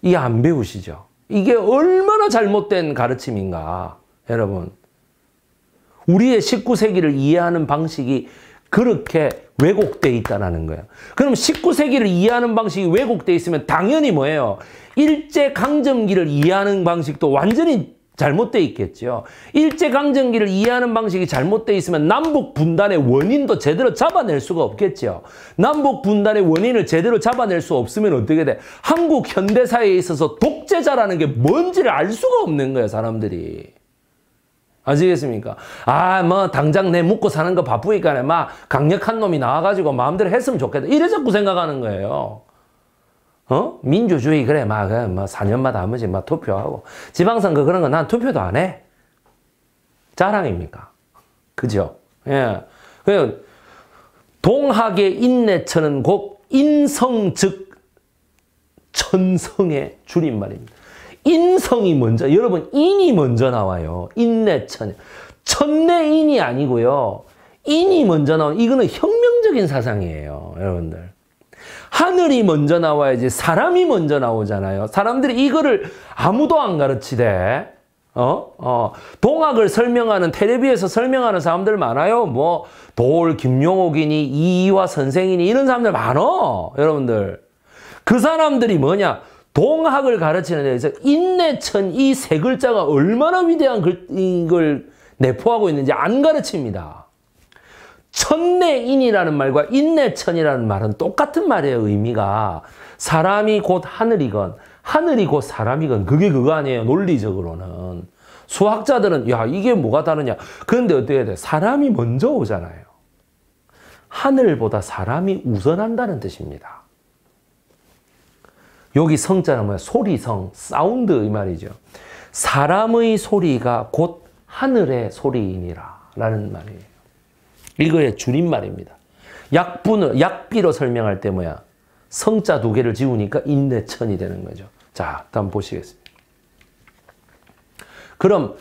이게 안 배우시죠? 이게 얼마나 잘못된 가르침인가, 여러분. 우리의 19세기를 이해하는 방식이 그렇게 왜곡돼 있다는 거예요. 그럼 19세기를 이해하는 방식이 왜곡돼 있으면 당연히 뭐예요? 일제강점기를 이해하는 방식도 완전히 잘못돼 있겠죠. 일제강점기를 이해하는 방식이 잘못돼 있으면 남북 분단의 원인도 제대로 잡아낼 수가 없겠죠. 남북 분단의 원인을 제대로 잡아낼 수 없으면 어떻게 돼? 한국 현대사에 있어서 독재자라는 게 뭔지를 알 수가 없는 거예요, 사람들이. 아시겠습니까? 아, 뭐, 당장 내 먹고 사는 거 바쁘니까 막 강력한 놈이 나와가지고 마음대로 했으면 좋겠다. 이래 자꾸 생각하는 거예요. 어? 민주주의 그래 막, 막 그, 4년마다 뭐, 한 번씩 막 투표하고 지방선거 그런 거 난 투표도 안 해. 자랑입니까? 그죠? 예. 그 동학의 인내처는 곡 인성 즉 천성의 줄임말입니다. 인성이 먼저 여러분 인이 먼저 나와요. 인내천 천내인이 아니고요. 인이 먼저 나온 이거는 혁명적인 사상이에요. 여러분들. 하늘이 먼저 나와야지 사람이 먼저 나오잖아요. 사람들이 이거를 아무도 안 가르치대. 어? 어, 동학을 설명하는 테레비에서 설명하는 사람들 많아요. 뭐 도올 김용옥이니 이이와 선생이니 이런 사람들 많어. 여러분들. 그 사람들이 뭐냐? 동학을 가르치는 데있서 인내천 이 세 글자가 얼마나 위대한 글, 이걸 내포하고 있는지 안 가르칩니다. 천내인이라는 말과 인내천이라는 말은 똑같은 말이에요, 의미가. 사람이 곧 하늘이건, 하늘이 곧 사람이건, 그게 그거 아니에요, 논리적으로는. 수학자들은, 야, 이게 뭐가 다르냐. 그런데 어떻게 돼? 사람이 먼저 오잖아요. 하늘보다 사람이 우선한다는 뜻입니다. 여기 성자는 뭐야? 소리성, 사운드 이 말이죠. 사람의 소리가 곧 하늘의 소리이니라 라는 말이에요. 일거의 줄임말입니다. 약분을 약비로 설명할 때 뭐야? 성자 두 개를 지우니까 인내천이 되는 거죠. 자, 다음 보시겠습니다. 그럼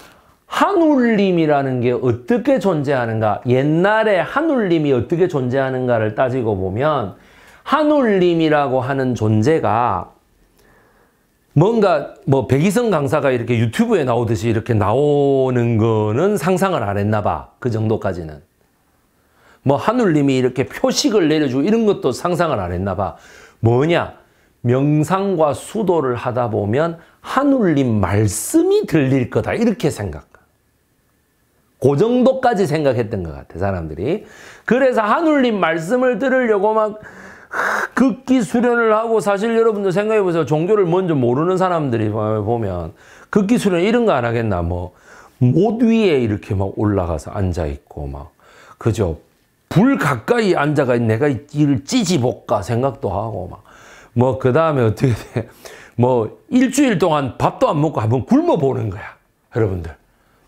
한울림이라는 게 어떻게 존재하는가? 옛날에 한울림이 어떻게 존재하는가를 따지고 보면 한울림이라고 하는 존재가 뭔가 뭐 백이성 강사가 이렇게 유튜브에 나오듯이 이렇게 나오는 거는 상상을 안 했나 봐. 그 정도까지는. 뭐 하늘님이 이렇게 표식을 내려주고 이런 것도 상상을 안 했나 봐. 뭐냐? 명상과 수도를 하다 보면 하늘님 말씀이 들릴 거다. 이렇게 생각. 그 정도까지 생각했던 것 같아, 사람들이. 그래서 하늘님 말씀을 들으려고 막 극기 수련을 하고 사실 여러분들 생각해 보세요. 종교를 먼저 모르는 사람들이 보면 극기 수련 이런 거 안 하겠나. 뭐, 못 위에 이렇게 막 올라가서 앉아있고 막, 그죠? 불 가까이 앉아가 내가 이를 찢어볼까 생각도 하고 막 뭐그 다음에 어떻게 돼? 뭐 일주일 동안 밥도 안 먹고 한번 굶어보는 거야 여러분들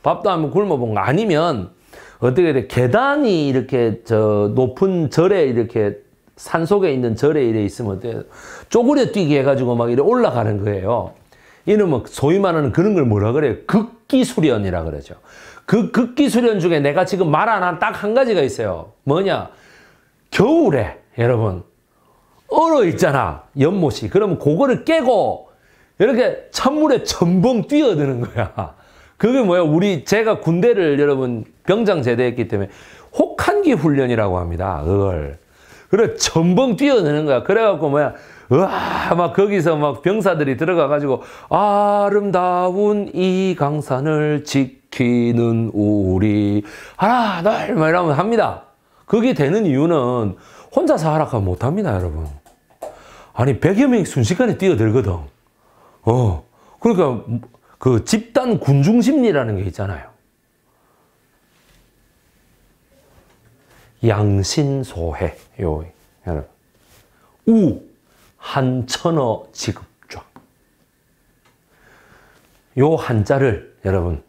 밥도 한번 굶어본 거 아니면 어떻게 돼 계단이 이렇게 저 높은 절에 이렇게 산 속에 있는 절에 이래 있으면 어때 쪼그려 뛰게 해가지고 막 이래 올라가는 거예요. 이는 뭐 소위 말하는 그런 걸 뭐라 그래요? 극기수련이라 그러죠. 그 극기 그 수련 중에 내가 지금 말 안 한 딱 한 가지가 있어요. 뭐냐? 겨울에 여러분 얼어 있잖아. 연못이. 그러면 그거를 깨고 이렇게 찬물에 전봉 뛰어드는 거야. 그게 뭐야? 우리 제가 군대를 여러분 병장 제대했기 때문에 혹한기 훈련이라고 합니다. 그걸. 그래 전봉 뛰어드는 거야. 그래갖고 뭐야? 으막 거기서 막 병사들이 들어가가지고 아름다운 이 강산을 직 지키는 우리 하나 아, 둘막 이러면 합니다. 그게 되는 이유는 혼자서 하락하면 못합니다 여러분. 아니 100여 명이 순식간에 뛰어들거든. 어 그러니까 그 집단 군중심리라는 게 있잖아요. 양신소해 요 여러분. 우 한천어 지급좌 요 한자를 여러분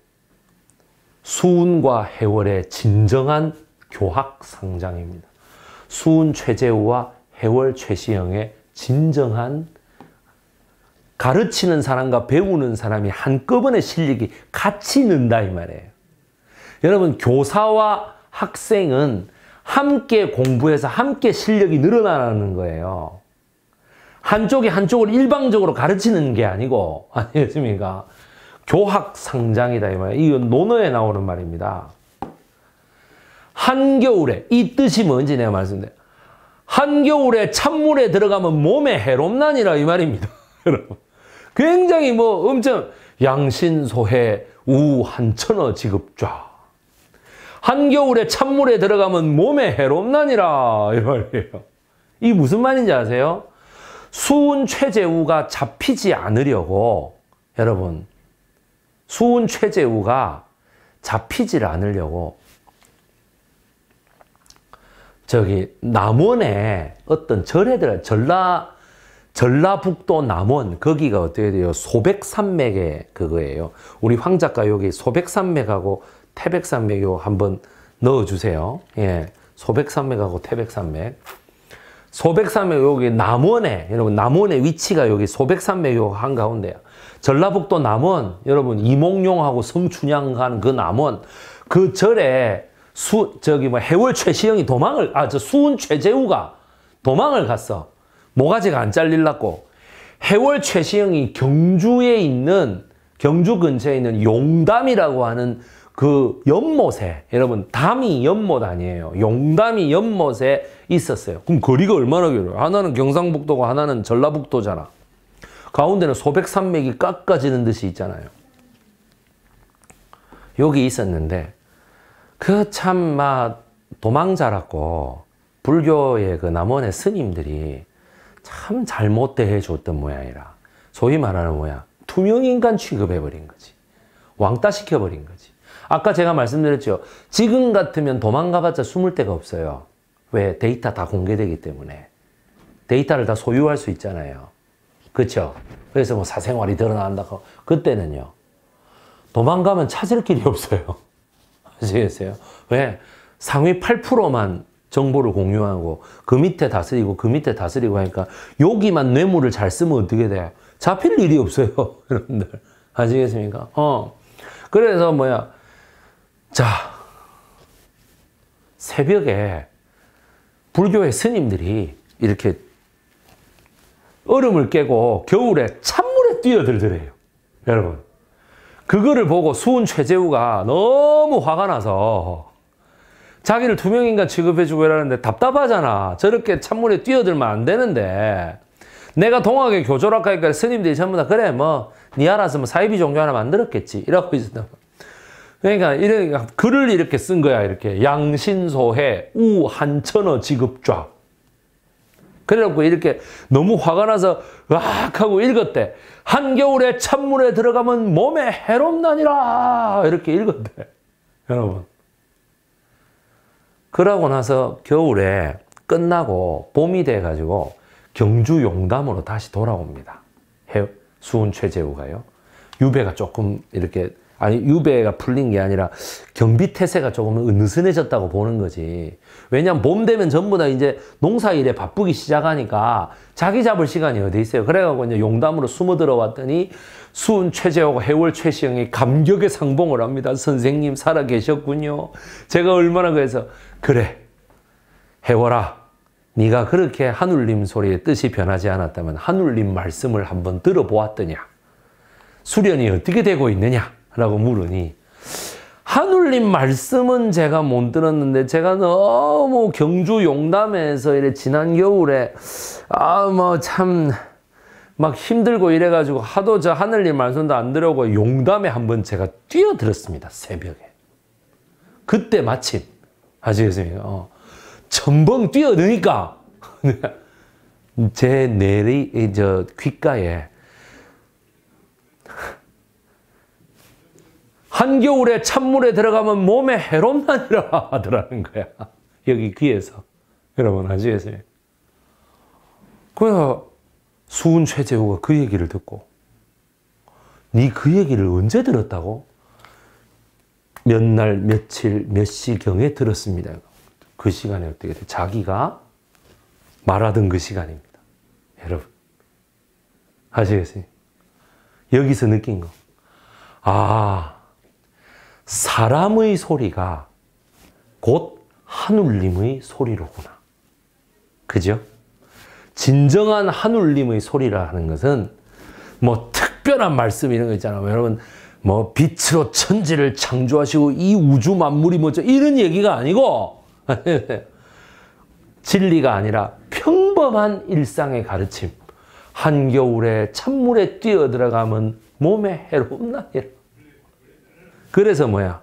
수운과 해월의 진정한 교학 상장입니다. 수운 최재우와 해월 최시영의 진정한 가르치는 사람과 배우는 사람이 한꺼번에 실력이 같이 는다 이 말이에요. 여러분 교사와 학생은 함께 공부해서 함께 실력이 늘어나는 거예요. 한쪽이 한쪽을 일방적으로 가르치는 게 아니고 아니겠습니까? 교학상장이다 이 말이야. 이 논어에 나오는 말입니다. 한겨울에 이 뜻이 뭔지 내가 말씀드려. 한겨울에 찬물에 들어가면 몸에 해롭나니라 이 말입니다. 여러분. 굉장히 뭐 엄청 양신소해 우한천어 지급좌. 한겨울에 찬물에 들어가면 몸에 해롭나니라 이 말이에요. 이 무슨 말인지 아세요? 수은 최재우가 잡히지 않으려고 여러분 수은 최재우가 잡히질 않으려고 저기 남원에 어떤 절에들 전라 전라북도 남원 거기가 어떻게 돼요? 소백산맥의 그거예요. 우리 황 작가 여기 소백산맥하고 태백산맥 요 한번 넣어 주세요. 예. 소백산맥하고 태백산맥. 소백산맥 여기 남원에 여러분 남원의 위치가 여기 소백산맥 요 한가운데야. 전라북도 남원 여러분 이몽룡하고 성춘향 가그 남원 그 절에 수 저기 뭐 해월 최시영이 도망을 아 저 수은 최재우가 도망을 갔어. 모가지가 안 잘릴라고. 해월 최시영이 경주에 있는 경주 근처에 있는 용담이라고 하는 그 연못에 여러분 담이 연못 아니에요. 용담이 연못에 있었어요. 그럼 거리가 얼마나 길어요? 하나는 경상북도고 하나는 전라북도잖아. 가운데는 소백산맥이 깎아지는 듯이 있잖아요. 여기 있었는데 그참막 도망자라고 불교의 그 남원의 스님들이 참 잘못 대해줬던 모양이라 소위 말하는 뭐야 투명인간 취급해버린 거지 왕따시켜버린 거지 아까 제가 말씀드렸죠. 지금 같으면 도망가봤자 숨을 데가 없어요. 왜? 데이터 다 공개되기 때문에. 데이터를 다 소유할 수 있잖아요. 그렇죠? 그래서 뭐 사생활이 드러난다고 그때는요. 도망가면 찾을 길이 없어요. 아시겠어요? 왜? 상위 8%만 정보를 공유하고 그 밑에 다스리고 그 밑에 다스리고 하니까 여기만 뇌물을 잘 쓰면 어떻게 돼 잡힐 일이 없어요. 여러분들. 아시겠습니까? 어. 그래서 뭐야 자, 새벽에 불교의 스님들이 이렇게 얼음을 깨고 겨울에 찬물에 뛰어들더래요. 여러분. 그거를 보고 수은 최재우가 너무 화가 나서 자기를 투명인간 취급해주고 이러는데 답답하잖아. 저렇게 찬물에 뛰어들면 안 되는데. 내가 동학에 교조락 하니까 스님들이 전부 다 그래 뭐니 알아서 뭐 사이비 종교 하나 만들었겠지 이러고 있었단 그러니까 이래 글을 이렇게 쓴 거야 이렇게 양신소해 우 한천어 지급좌. 그래갖고 이렇게 너무 화가 나서 으악 하고 읽었대. 한겨울에 찬물에 들어가면 몸에 해롭나니라 이렇게 읽었대. 여러분. 그러고 나서 겨울에 끝나고 봄이 돼가지고 경주 용담으로 다시 돌아옵니다. 해, 수은 최재우가요. 유배가 조금 이렇게 아니 유배가 풀린 게 아니라 경비 태세가 조금 느슨해졌다고 보는 거지. 왜냐면 봄 되면 전부 다 이제 농사일에 바쁘기 시작하니까 자기 잡을 시간이 어디 있어요. 그래갖고 이제 용담으로 숨어 들어왔더니 수은 최재호가 해월 최시영이 감격의 상봉을 합니다. 선생님 살아 계셨군요. 제가 얼마나 그래서 그래 해월아 네가 그렇게 하늘님 소리에 뜻이 변하지 않았다면 하늘님 말씀을 한번 들어보았더냐. 수련이 어떻게 되고 있느냐. 라고 물으니 하늘님 말씀은 제가 못 들었는데 제가 너무 경주 용담에서 이래 지난 겨울에 아 뭐 참 막 힘들고 이래가지고 하도 저 하늘님 말씀도 안 들으고 용담에 한번 제가 뛰어들었습니다 새벽에 그때 마침 아시겠습니까? 어. 전벙 뛰어드니까 제 내리 저 귓가에 한겨울에 찬물에 들어가면 몸에 해롭나니라 하더라는 거야. 여기 귀에서. 여러분 아시겠어요? 그래서 수은 최재호가 그 얘기를 듣고 네그 얘기를 언제 들었다고? 몇 날, 며칠, 몇 시경에 들었습니다. 그 시간에 어떻게 돼? 자기가 말하던 그 시간입니다. 여러분 아시겠어요? 여기서 느낀 거. 아, 사람의 소리가 곧 한울림의 소리로구나. 그죠? 진정한 한울림의 소리라 는 것은 뭐 특별한 말씀 이런 거 있잖아요. 여러분 뭐 빛으로 천지를 창조하시고 이 우주 만물이 뭐죠? 이런 얘기가 아니고 진리가 아니라 평범한 일상의 가르침. 한겨울에 찬물에 뛰어들어가면 몸에 해로운 나니라. 그래서 뭐야?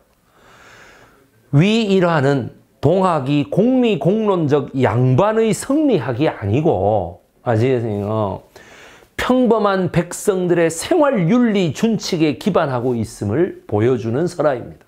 위 일화는 동학이 공리공론적 양반의 성리학이 아니고 아시겠어요? 평범한 백성들의 생활 윤리 준칙에 기반하고 있음을 보여주는 설화입니다.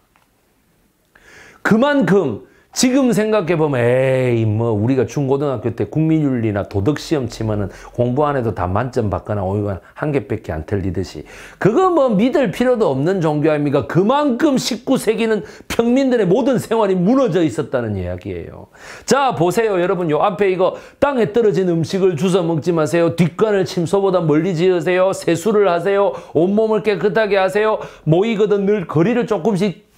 그만큼 지금 생각해보면 에이 뭐 우리가 중고등학교 때 국민윤리나 도덕시험 치면은 공부 안 해도 다 만점 받거나 오이거한 개밖에 안 틀리듯이 그거 뭐 믿을 필요도 없는 종교 아닙니까 그만큼 19세기는 평민들의 모든 생활이 무너져 있었다는 이야기예요 자 보세요 여러분 요 앞에 이거 땅에 떨어진 음식을 주워 먹지 마세요 뒷간을 침소보다 멀리 지으세요 세수를 하세요 온몸을 깨끗하게 하세요 모이거든 늘 거리를 조금씩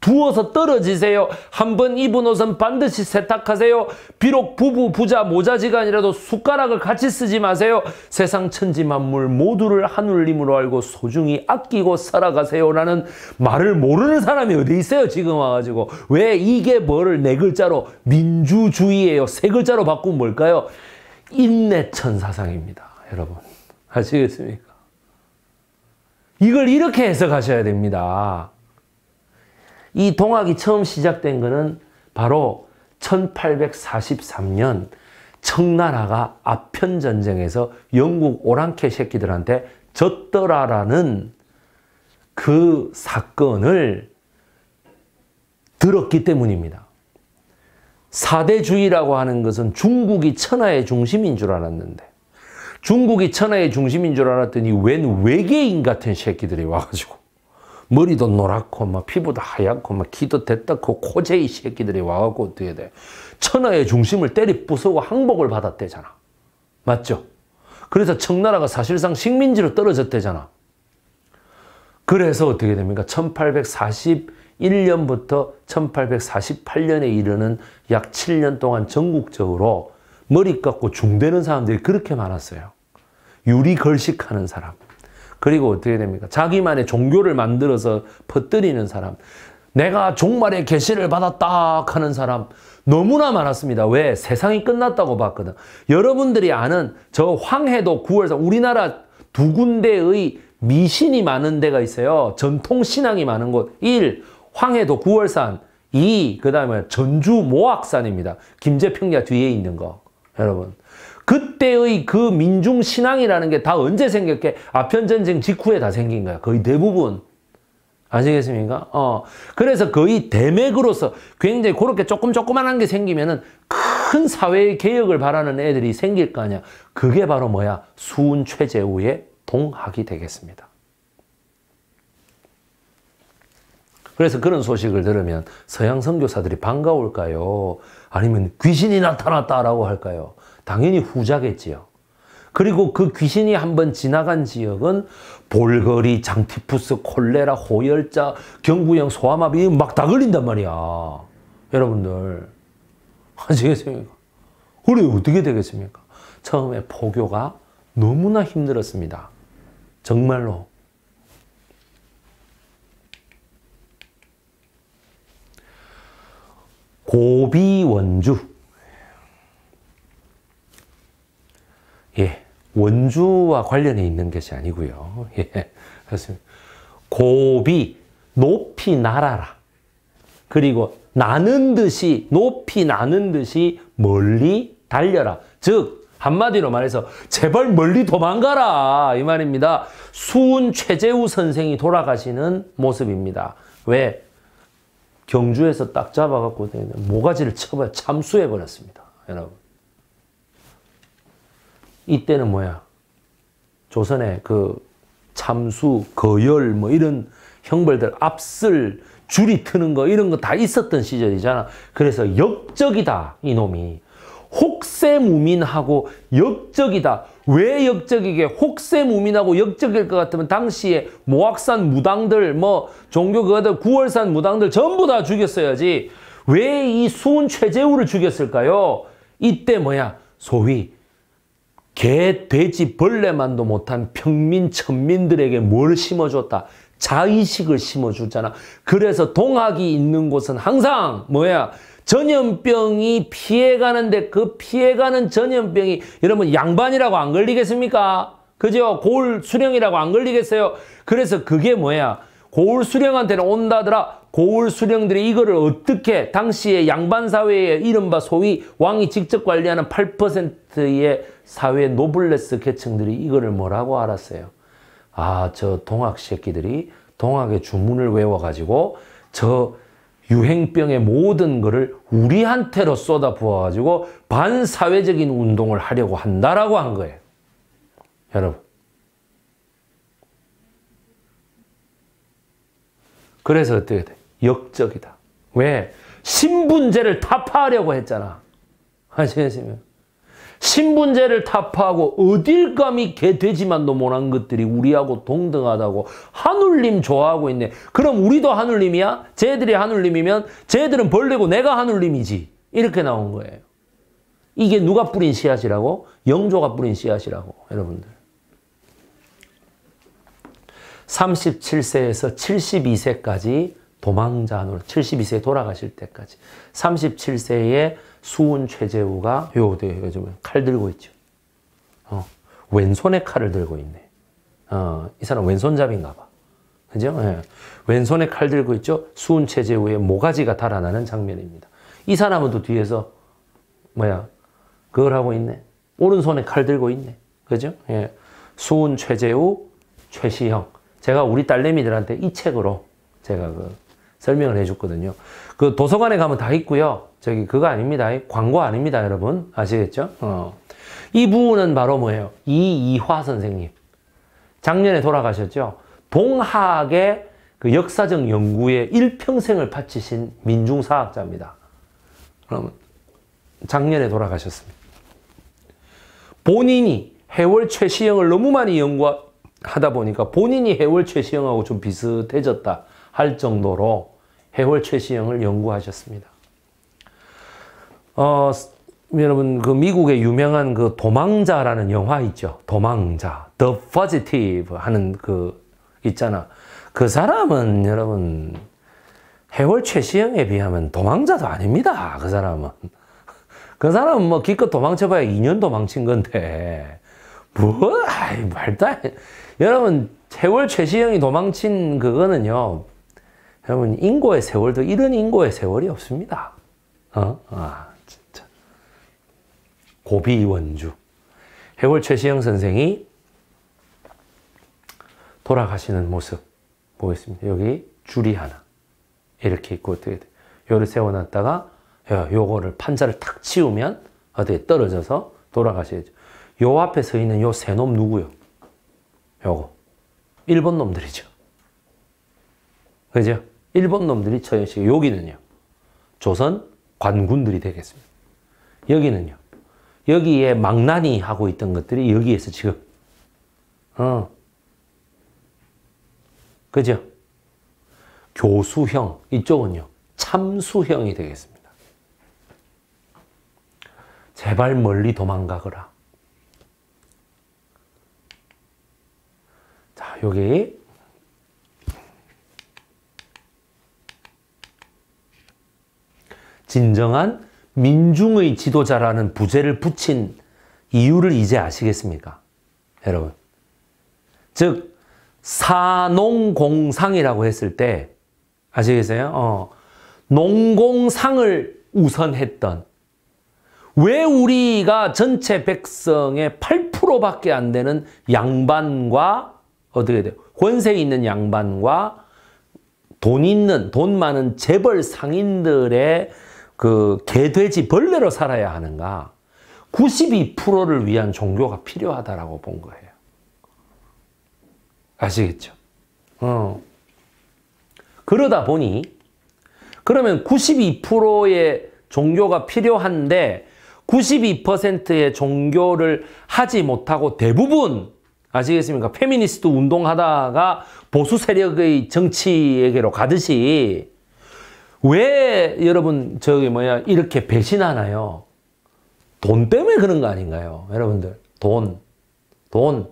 두어서 떨어지세요. 한 번 입은 옷은 반드시 세탁하세요. 비록 부부, 부자, 모자지간이라도 숟가락을 같이 쓰지 마세요. 세상 천지 만물 모두를 하늘님으로 알고 소중히 아끼고 살아가세요라는 말을 모르는 사람이 어디 있어요. 지금 와가지고. 왜 이게 뭐를 네 글자로 민주주의예요. 세 글자로 바꾸 뭘까요? 인내천 사상입니다. 여러분. 아시겠습니까? 이걸 이렇게 해석하셔야 됩니다. 이 동학이 처음 시작된 것은 바로 1843년 청나라가 아편전쟁에서 영국 오랑캐 새끼들한테 졌더라라는 그 사건을 들었기 때문입니다. 사대주의라고 하는 것은 중국이 천하의 중심인 줄 알았는데 중국이 천하의 중심인 줄 알았더니 웬 외계인 같은 새끼들이 와가지고 머리도 노랗고 막 피부도 하얗고 막 키도 됐다고 코제이 새끼들이 와갖고 어떻게 돼 천하의 중심을 때리 부수고 항복을 받았대잖아 맞죠? 그래서 청나라가 사실상 식민지로 떨어졌대잖아 그래서 어떻게 됩니까? 1841년부터 1848년에 이르는 약 7년 동안 전국적으로 머리 깎고 중대는 사람들이 그렇게 많았어요 유리 걸식하는 사람 그리고 어떻게 됩니까? 자기만의 종교를 만들어서 퍼뜨리는 사람. 내가 종말의 계시를 받았다 하는 사람 너무나 많았습니다. 왜? 세상이 끝났다고 봤거든. 여러분들이 아는 저 황해도 9월사 우리나라 두 군데의 미신이 많은 데가 있어요. 전통신앙이 많은 곳. 1. 황해도 9월산. 2. 그 다음에 전주 모악산입니다. 김제평야 뒤에 있는 거. 여러분. 그때의 그 민중 신앙이라는 게 다 언제 생겼게? 아편전쟁 직후에 다 생긴 거야. 거의 대부분. 아시겠습니까? 어. 그래서 거의 대맥으로서 굉장히 그렇게 조금 조그만한 게 생기면은 큰 사회의 개혁을 바라는 애들이 생길 거 아니야. 그게 바로 뭐야? 수은 최재우의 동학이 되겠습니다. 그래서 그런 소식을 들으면 서양 선교사들이 반가울까요? 아니면 귀신이 나타났다라고 할까요? 당연히 후자겠지요. 그리고 그 귀신이 한번 지나간 지역은 볼거리, 장티푸스, 콜레라, 호열자, 경구형, 소아마비 막 다 걸린단 말이야. 여러분들 아시겠습니까? 우리 어떻게 되겠습니까? 처음에 포교가 너무나 힘들었습니다. 정말로. 고비원주 원주와 관련이 있는 것이 아니고요. 예. 그래서 고비 높이 날아라. 그리고 나는 듯이 높이 나는 듯이 멀리 달려라. 즉 한마디로 말해서 제발 멀리 도망가라 이 말입니다. 수은 최재우 선생이 돌아가시는 모습입니다. 왜? 경주에서 딱 잡아갖고 모가지를 쳐버 참수해버렸습니다. 여러분. 이때는 뭐야? 조선의 그 참수, 거열 뭐 이런 형벌들 압슬 줄이 트는 거 이런 거 다 있었던 시절이잖아. 그래서 역적이다 이놈이. 혹세무민하고 역적이다. 왜 역적이게 혹세무민하고 역적일 것 같으면 당시에 모악산 무당들 뭐 종교 그들 구월산 무당들 전부 다 죽였어야지. 왜 이 수은 최재우를 죽였을까요? 이때 뭐야 소위 개, 돼지, 벌레만도 못한 평민, 천민들에게 뭘 심어줬다? 자의식을 심어주잖아. 그래서 동학이 있는 곳은 항상 뭐야? 전염병이 피해가는데 그 피해가는 전염병이 여러분 양반이라고 안 걸리겠습니까? 그죠? 골 수령이라고 안 걸리겠어요? 그래서 그게 뭐야? 고을 수령한테는 온다더라. 고을 수령들이 이거를 어떻게 당시의 양반 사회의 이른바 소위 왕이 직접 관리하는 8%의 사회 노블레스 계층들이 이거를 뭐라고 알았어요? 아, 저 동학 새끼들이 동학의 주문을 외워가지고 저 유행병의 모든 것을 우리한테로 쏟아부어가지고 반사회적인 운동을 하려고 한다라고 한 거예요. 여러분. 그래서 어떻게 돼? 역적이다. 왜? 신분제를 타파하려고 했잖아. 아시겠어요? 신분제를 타파하고 어딜 감히 개돼지만도 못한 것들이 우리하고 동등하다고 하늘님 좋아하고 있네. 그럼 우리도 하늘님이야? 쟤들이 하늘님이면 쟤들은 벌레고 내가 하늘님이지. 이렇게 나온 거예요. 이게 누가 뿌린 씨앗이라고? 영조가 뿌린 씨앗이라고 여러분들. 37세에서 72세까지 도망자로 72세에 돌아가실 때까지 37세에 수운 최재우가 요대 요즘에 칼 들고 있죠. 어, 왼손에 칼을 들고 있네. 어, 이 사람 왼손잡인가 봐. 그죠? 예. 왼손에 칼 들고 있죠. 수훈 최재우의 모가지가 달아나는 장면입니다. 이 사람은 또 뒤에서 뭐야 그걸 하고 있네. 오른손에 칼 들고 있네. 그죠? 예. 수훈 최재우 최시형 제가 우리 딸내미들한테 이 책으로 제가 그 설명을 해줬거든요. 그 도서관에 가면 다 있고요. 저기 그거 아닙니다. 광고 아닙니다, 여러분. 아시겠죠? 어. 이 부분은 바로 뭐예요? 이이화 선생님. 작년에 돌아가셨죠? 동학의 그 역사적 연구에 일평생을 바치신 민중사학자입니다. 그러면 작년에 돌아가셨습니다. 본인이 해월 최시형을 너무 많이 연구 하다 보니까 본인이 해월 최시형하고 좀 비슷해졌다 할 정도로 해월 최시형을 연구하셨습니다. 어, 여러분 그 미국의 유명한 그 도망자라는 영화 있죠. 도망자, The Fugitive 하는 그 있잖아. 그 사람은 여러분 해월 최시형에 비하면 도망자도 아닙니다. 그 사람은. 그 사람은 뭐 기껏 도망쳐봐야 2년 도망친 건데, 뭐, 아이, 말도 안, 여러분 세월 최시영이 도망친 그거는요. 여러분 인고의 세월도 이런 인고의 세월이 없습니다. 어? 아 진짜 고비원주 해월 최시영 선생이 돌아가시는 모습 보겠습니다. 여기 줄이 하나 이렇게 있고 어떻게 돼? 요를 세워놨다가 요거를 판자를 탁 치우면 어떻게 떨어져서 돌아가셔야죠. 요 앞에 서 있는 요 새놈 누구요? 요거. 일본 놈들이죠. 그죠? 일본 놈들이 처형식, 여기는요. 조선 관군들이 되겠습니다. 여기는요. 여기에 망나니 하고 있던 것들이 여기에서 지금, 어. 그죠? 교수형, 이쪽은요. 참수형이 되겠습니다. 제발 멀리 도망가거라. 여기 진정한 민중의 지도자라는 부제를 붙인 이유를 이제 아시겠습니까? 여러분. 즉, 사농공상이라고 했을 때, 아시겠어요? 어, 농공상을 우선했던, 왜 우리가 전체 백성의 8% 밖에 안 되는 양반과 어떻게 돼요? 권세 있는 양반과 돈 있는, 돈 많은 재벌 상인들의 그 개돼지 벌레로 살아야 하는가? 92%를 위한 종교가 필요하다라고 본 거예요. 아시겠죠? 어. 그러다 보니 그러면 92%의 종교가 필요한데 92%의 종교를 하지 못하고 대부분 아시겠습니까? 페미니스트 운동하다가 보수 세력의 정치에게로 가듯이 왜 여러분 저기 뭐야 이렇게 배신하나요? 돈 때문에 그런 거 아닌가요? 여러분들 돈, 돈,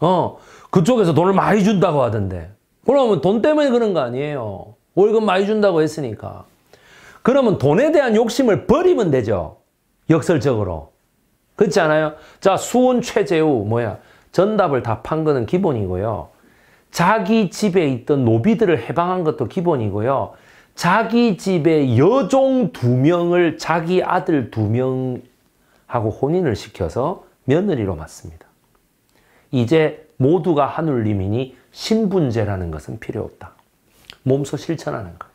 어 그쪽에서 돈을 많이 준다고 하던데 그러면 돈 때문에 그런 거 아니에요? 월급 많이 준다고 했으니까 그러면 돈에 대한 욕심을 버리면 되죠 역설적으로 그렇지 않아요? 자 수은 최재우 뭐야 전답을 답한 거는 기본이고요. 자기 집에 있던 노비들을 해방한 것도 기본이고요. 자기 집에 여종 두 명을 자기 아들 두 명하고 혼인을 시켜서 며느리로 맞습니다. 이제 모두가 한울림이니 신분제라는 것은 필요 없다. 몸소 실천하는 거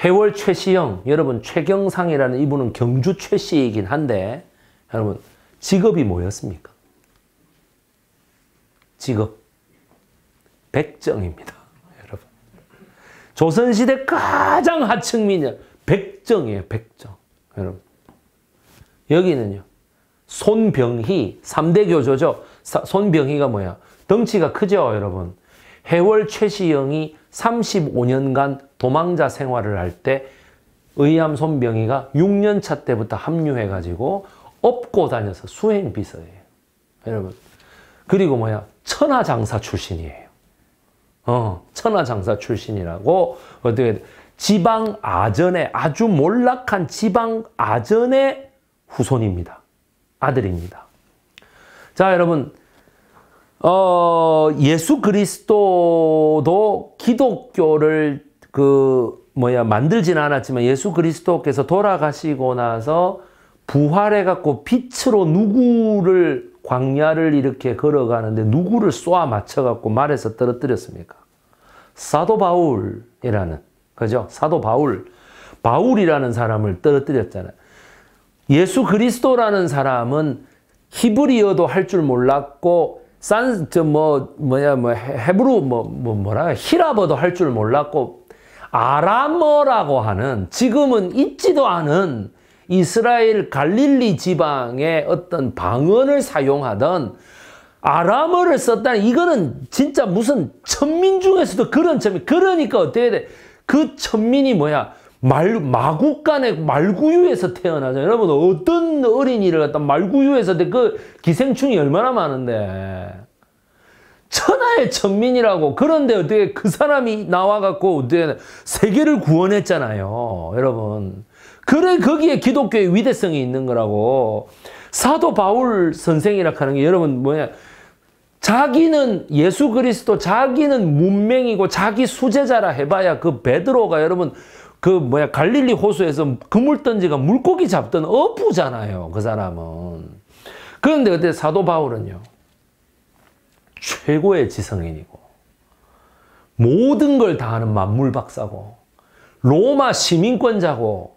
해월 최시영, 여러분 최경상이라는 이분은 경주 최씨이긴 한데 여러분 직업이 뭐였습니까? 직업. 백정입니다. 여러분. 조선시대 가장 하층민이 백정이에요. 백정. 여러분. 여기는요. 손병희 3대 교조죠. 사, 손병희가 뭐야? 덩치가 크죠. 여러분. 해월 최시영이 35년간 도망자 생활을 할 때 의암 손병희가 6년차 때부터 합류해가지고 업고 다녀서 수행비서예요. 여러분. 그리고 뭐야? 천하장사 출신이에요. 어, 천하장사 출신이라고 어떻게 지방 아전의 아주 몰락한 지방 아전의 후손입니다. 아들입니다. 자, 여러분. 어, 예수 그리스도도 기독교를 그 뭐야 만들지는 않았지만 예수 그리스도께서 돌아가시고 나서 부활해갖고 빛으로 누구를 광야를 이렇게 걸어가는데 누구를 쏘아 맞춰갖고 말해서 떨어뜨렸습니까? 사도 바울이라는, 그죠? 사도 바울. 바울이라는 사람을 떨어뜨렸잖아요. 예수 그리스도라는 사람은 히브리어도 할 줄 몰랐고, 산, 저, 뭐, 뭐야, 뭐, 헤브루, 뭐, 뭐, 뭐라, 히라버도 할 줄 몰랐고, 아람어라고 하는, 지금은 있지도 않은 이스라엘 갈릴리 지방의 어떤 방언을 사용하던 아람어를 썼다 이거는 진짜 무슨 천민 중에서도 그런 천민 그러니까 어떻게 돼? 그 천민이 뭐야? 말, 마국간의 말구유에서 태어나죠. 여러분 어떤 어린이를 갖다 말구유에서 그 기생충이 얼마나 많은데 천하의 천민이라고 그런데 어떻게 그 사람이 나와갖고 어떻게 세계를 구원했잖아요. 여러분 그래 거기에 기독교의 위대성이 있는 거라고. 사도 바울 선생이라 하는 게 여러분 뭐냐? 자기는 예수 그리스도, 자기는 문명이고 자기 수제자라 해봐야 그 베드로가 여러분 그 뭐야 갈릴리 호수에서 그물 던지가 물고기 잡던 어부잖아요. 그 사람은. 그런데 그때 사도 바울은요. 최고의 지성인이고 모든 걸 다 하는 만물 박사고 로마 시민권자고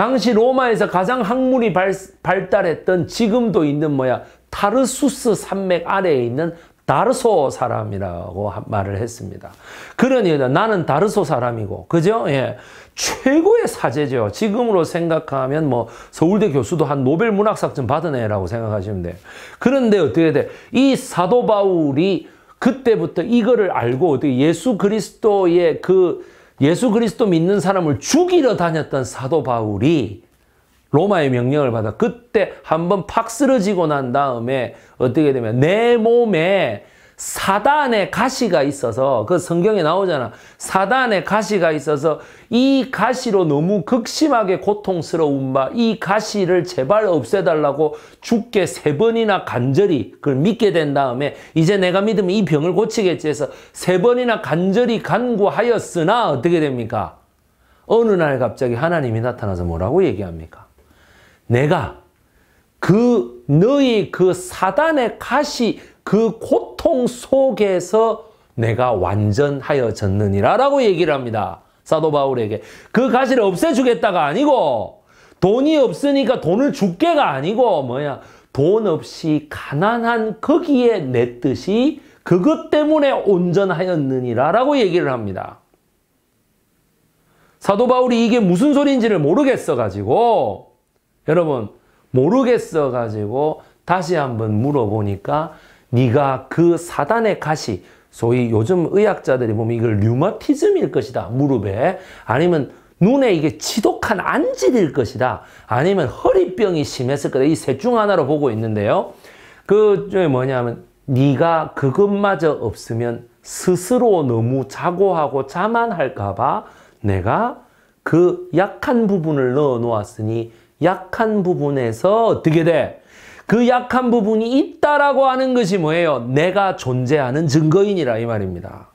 당시 로마에서 가장 학문이 발, 발달했던 지금도 있는 뭐야 타르수스 산맥 아래에 있는 다르소 사람이라고 말을 했습니다. 그러니 나는 다르소 사람이고, 그죠? 예. 최고의 사제죠. 지금으로 생각하면 뭐 서울대 교수도 한 노벨 문학상좀 받은 애라고 생각하시면 돼요. 그런데 어떻게 돼? 이 사도 바울이 그때부터 이거를 알고 어떻게 예수 그리스도의 그 예수 그리스도 믿는 사람을 죽이러 다녔던 사도 바울이 로마의 명령을 받아 그때 한 번 팍 쓰러지고 난 다음에 어떻게 되면 내 몸에 사단의 가시가 있어서 그 성경에 나오잖아. 사단의 가시가 있어서 이 가시로 너무 극심하게 고통스러운 바이 가시를 제발 없애달라고 죽게 세 번이나 간절히 그걸 믿게 된 다음에 이제 내가 믿으면 이 병을 고치겠지 해서 세 번이나 간절히 간구하였으나 어떻게 됩니까? 어느 날 갑자기 하나님이 나타나서 뭐라고 얘기합니까? 내가 그 너희 그 사단의 가시 그 고통 속에서 내가 완전하여졌느니라 라고 얘기를 합니다. 사도 바울에게. 그 가시를 없애주겠다가 아니고 돈이 없으니까 돈을 줄게가 아니고 뭐야 돈 없이 가난한 거기에 내 뜻이 그것 때문에 온전하였느니라 라고 얘기를 합니다. 사도 바울이 이게 무슨 소리인지를 모르겠어 가지고 여러분 모르겠어 가지고 다시 한번 물어보니까 네가 그 사단의 가시 소위 요즘 의학자들이 보면 이걸 류마티즘일 것이다. 무릎에 아니면 눈에 이게 지독한 안질일 것이다. 아니면 허리병이 심했을 거다. 이 셋 중 하나로 보고 있는데요. 그 뭐냐면 네가 그것마저 없으면 스스로 너무 자고하고 자만할까 봐 내가 그 약한 부분을 넣어 놓았으니 약한 부분에서 어떻게 돼? 그 약한 부분이 있다라고 하는 것이 뭐예요? 내가 존재하는 증거인이라 이 말입니다.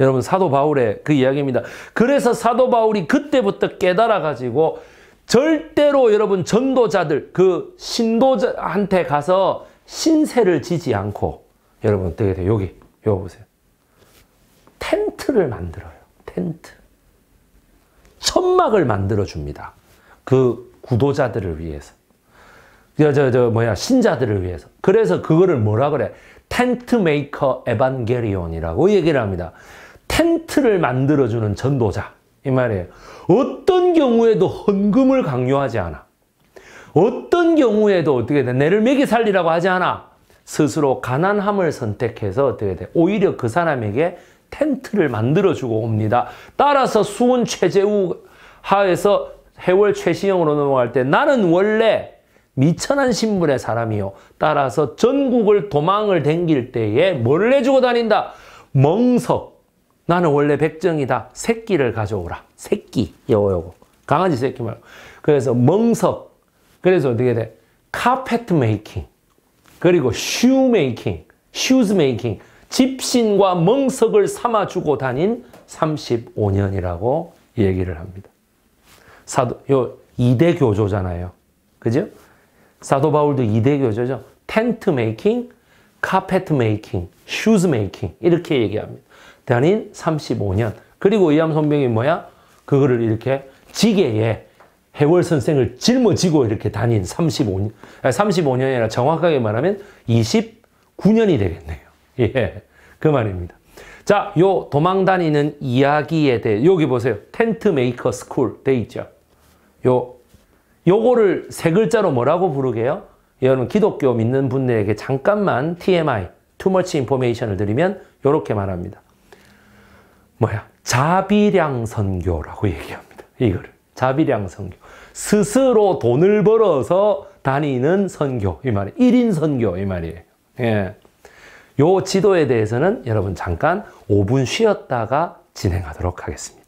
여러분 사도 바울의 그 이야기입니다. 그래서 사도 바울이 그때부터 깨달아 가지고 절대로 여러분 전도자들 그 신도자한테 가서 신세를 지지 않고 여러분 어떻게 돼요? 여기 여 보세요. 텐트를 만들어요. 텐트. 천막을 만들어 줍니다. 그 구도자들을 위해서. 저, 저, 저, 뭐야, 신자들을 위해서. 그래서 그거를 뭐라 그래? 텐트 메이커 에반게리온이라고 얘기를 합니다. 텐트를 만들어주는 전도자. 이 말이에요. 어떤 경우에도 헌금을 강요하지 않아. 어떤 경우에도 어떻게 돼? 내를 먹이 살리라고 하지 않아. 스스로 가난함을 선택해서 어떻게 돼? 오히려 그 사람에게 텐트를 만들어주고 옵니다. 따라서 수은 최재우 하에서 해월 최시형으로 넘어갈 때 나는 원래 미천한 신분의 사람이요. 따라서 전국을 도망을 댕길 때에 뭘 내주고 다닌다? 멍석. 나는 원래 백정이다. 새끼를 가져오라. 새끼. 요거 요거. 강아지 새끼 말고. 그래서 멍석. 그래서 어떻게 돼? 카페 메이킹. 그리고 슈 메이킹. 슈즈 메이킹. 집신과 멍석을 삼아주고 다닌 35년이라고 얘기를 합니다. 사도, 요, 이대 교조잖아요. 그죠? 사도 바울도 이대교조죠. 텐트 메이킹, 카페 메이킹, 슈즈 메이킹 이렇게 얘기합니다. 대인 35년. 그리고 이암손병이 뭐야? 그거를 이렇게 지게에 해월 선생을 짊어지고 이렇게 다닌 35년, 35년이 라 정확하게 말하면 29년이 되겠네요. 예, 그 말입니다. 자, 요 도망 다니는 이야기에 대해 여기 보세요. 텐트 메이커 스쿨 돼 있죠. 요 요거를 세 글자로 뭐라고 부르게요? 여러분 기독교 믿는 분들에게 잠깐만 TMI, too much information을 드리면 요렇게 말합니다. 뭐야? 자비량 선교라고 얘기합니다. 이거를. 자비량 선교. 스스로 돈을 벌어서 다니는 선교. 이 말이에요. 1인 선교. 이 말이에요. 예. 요 지도에 대해서는 여러분 잠깐 5분 쉬었다가 진행하도록 하겠습니다.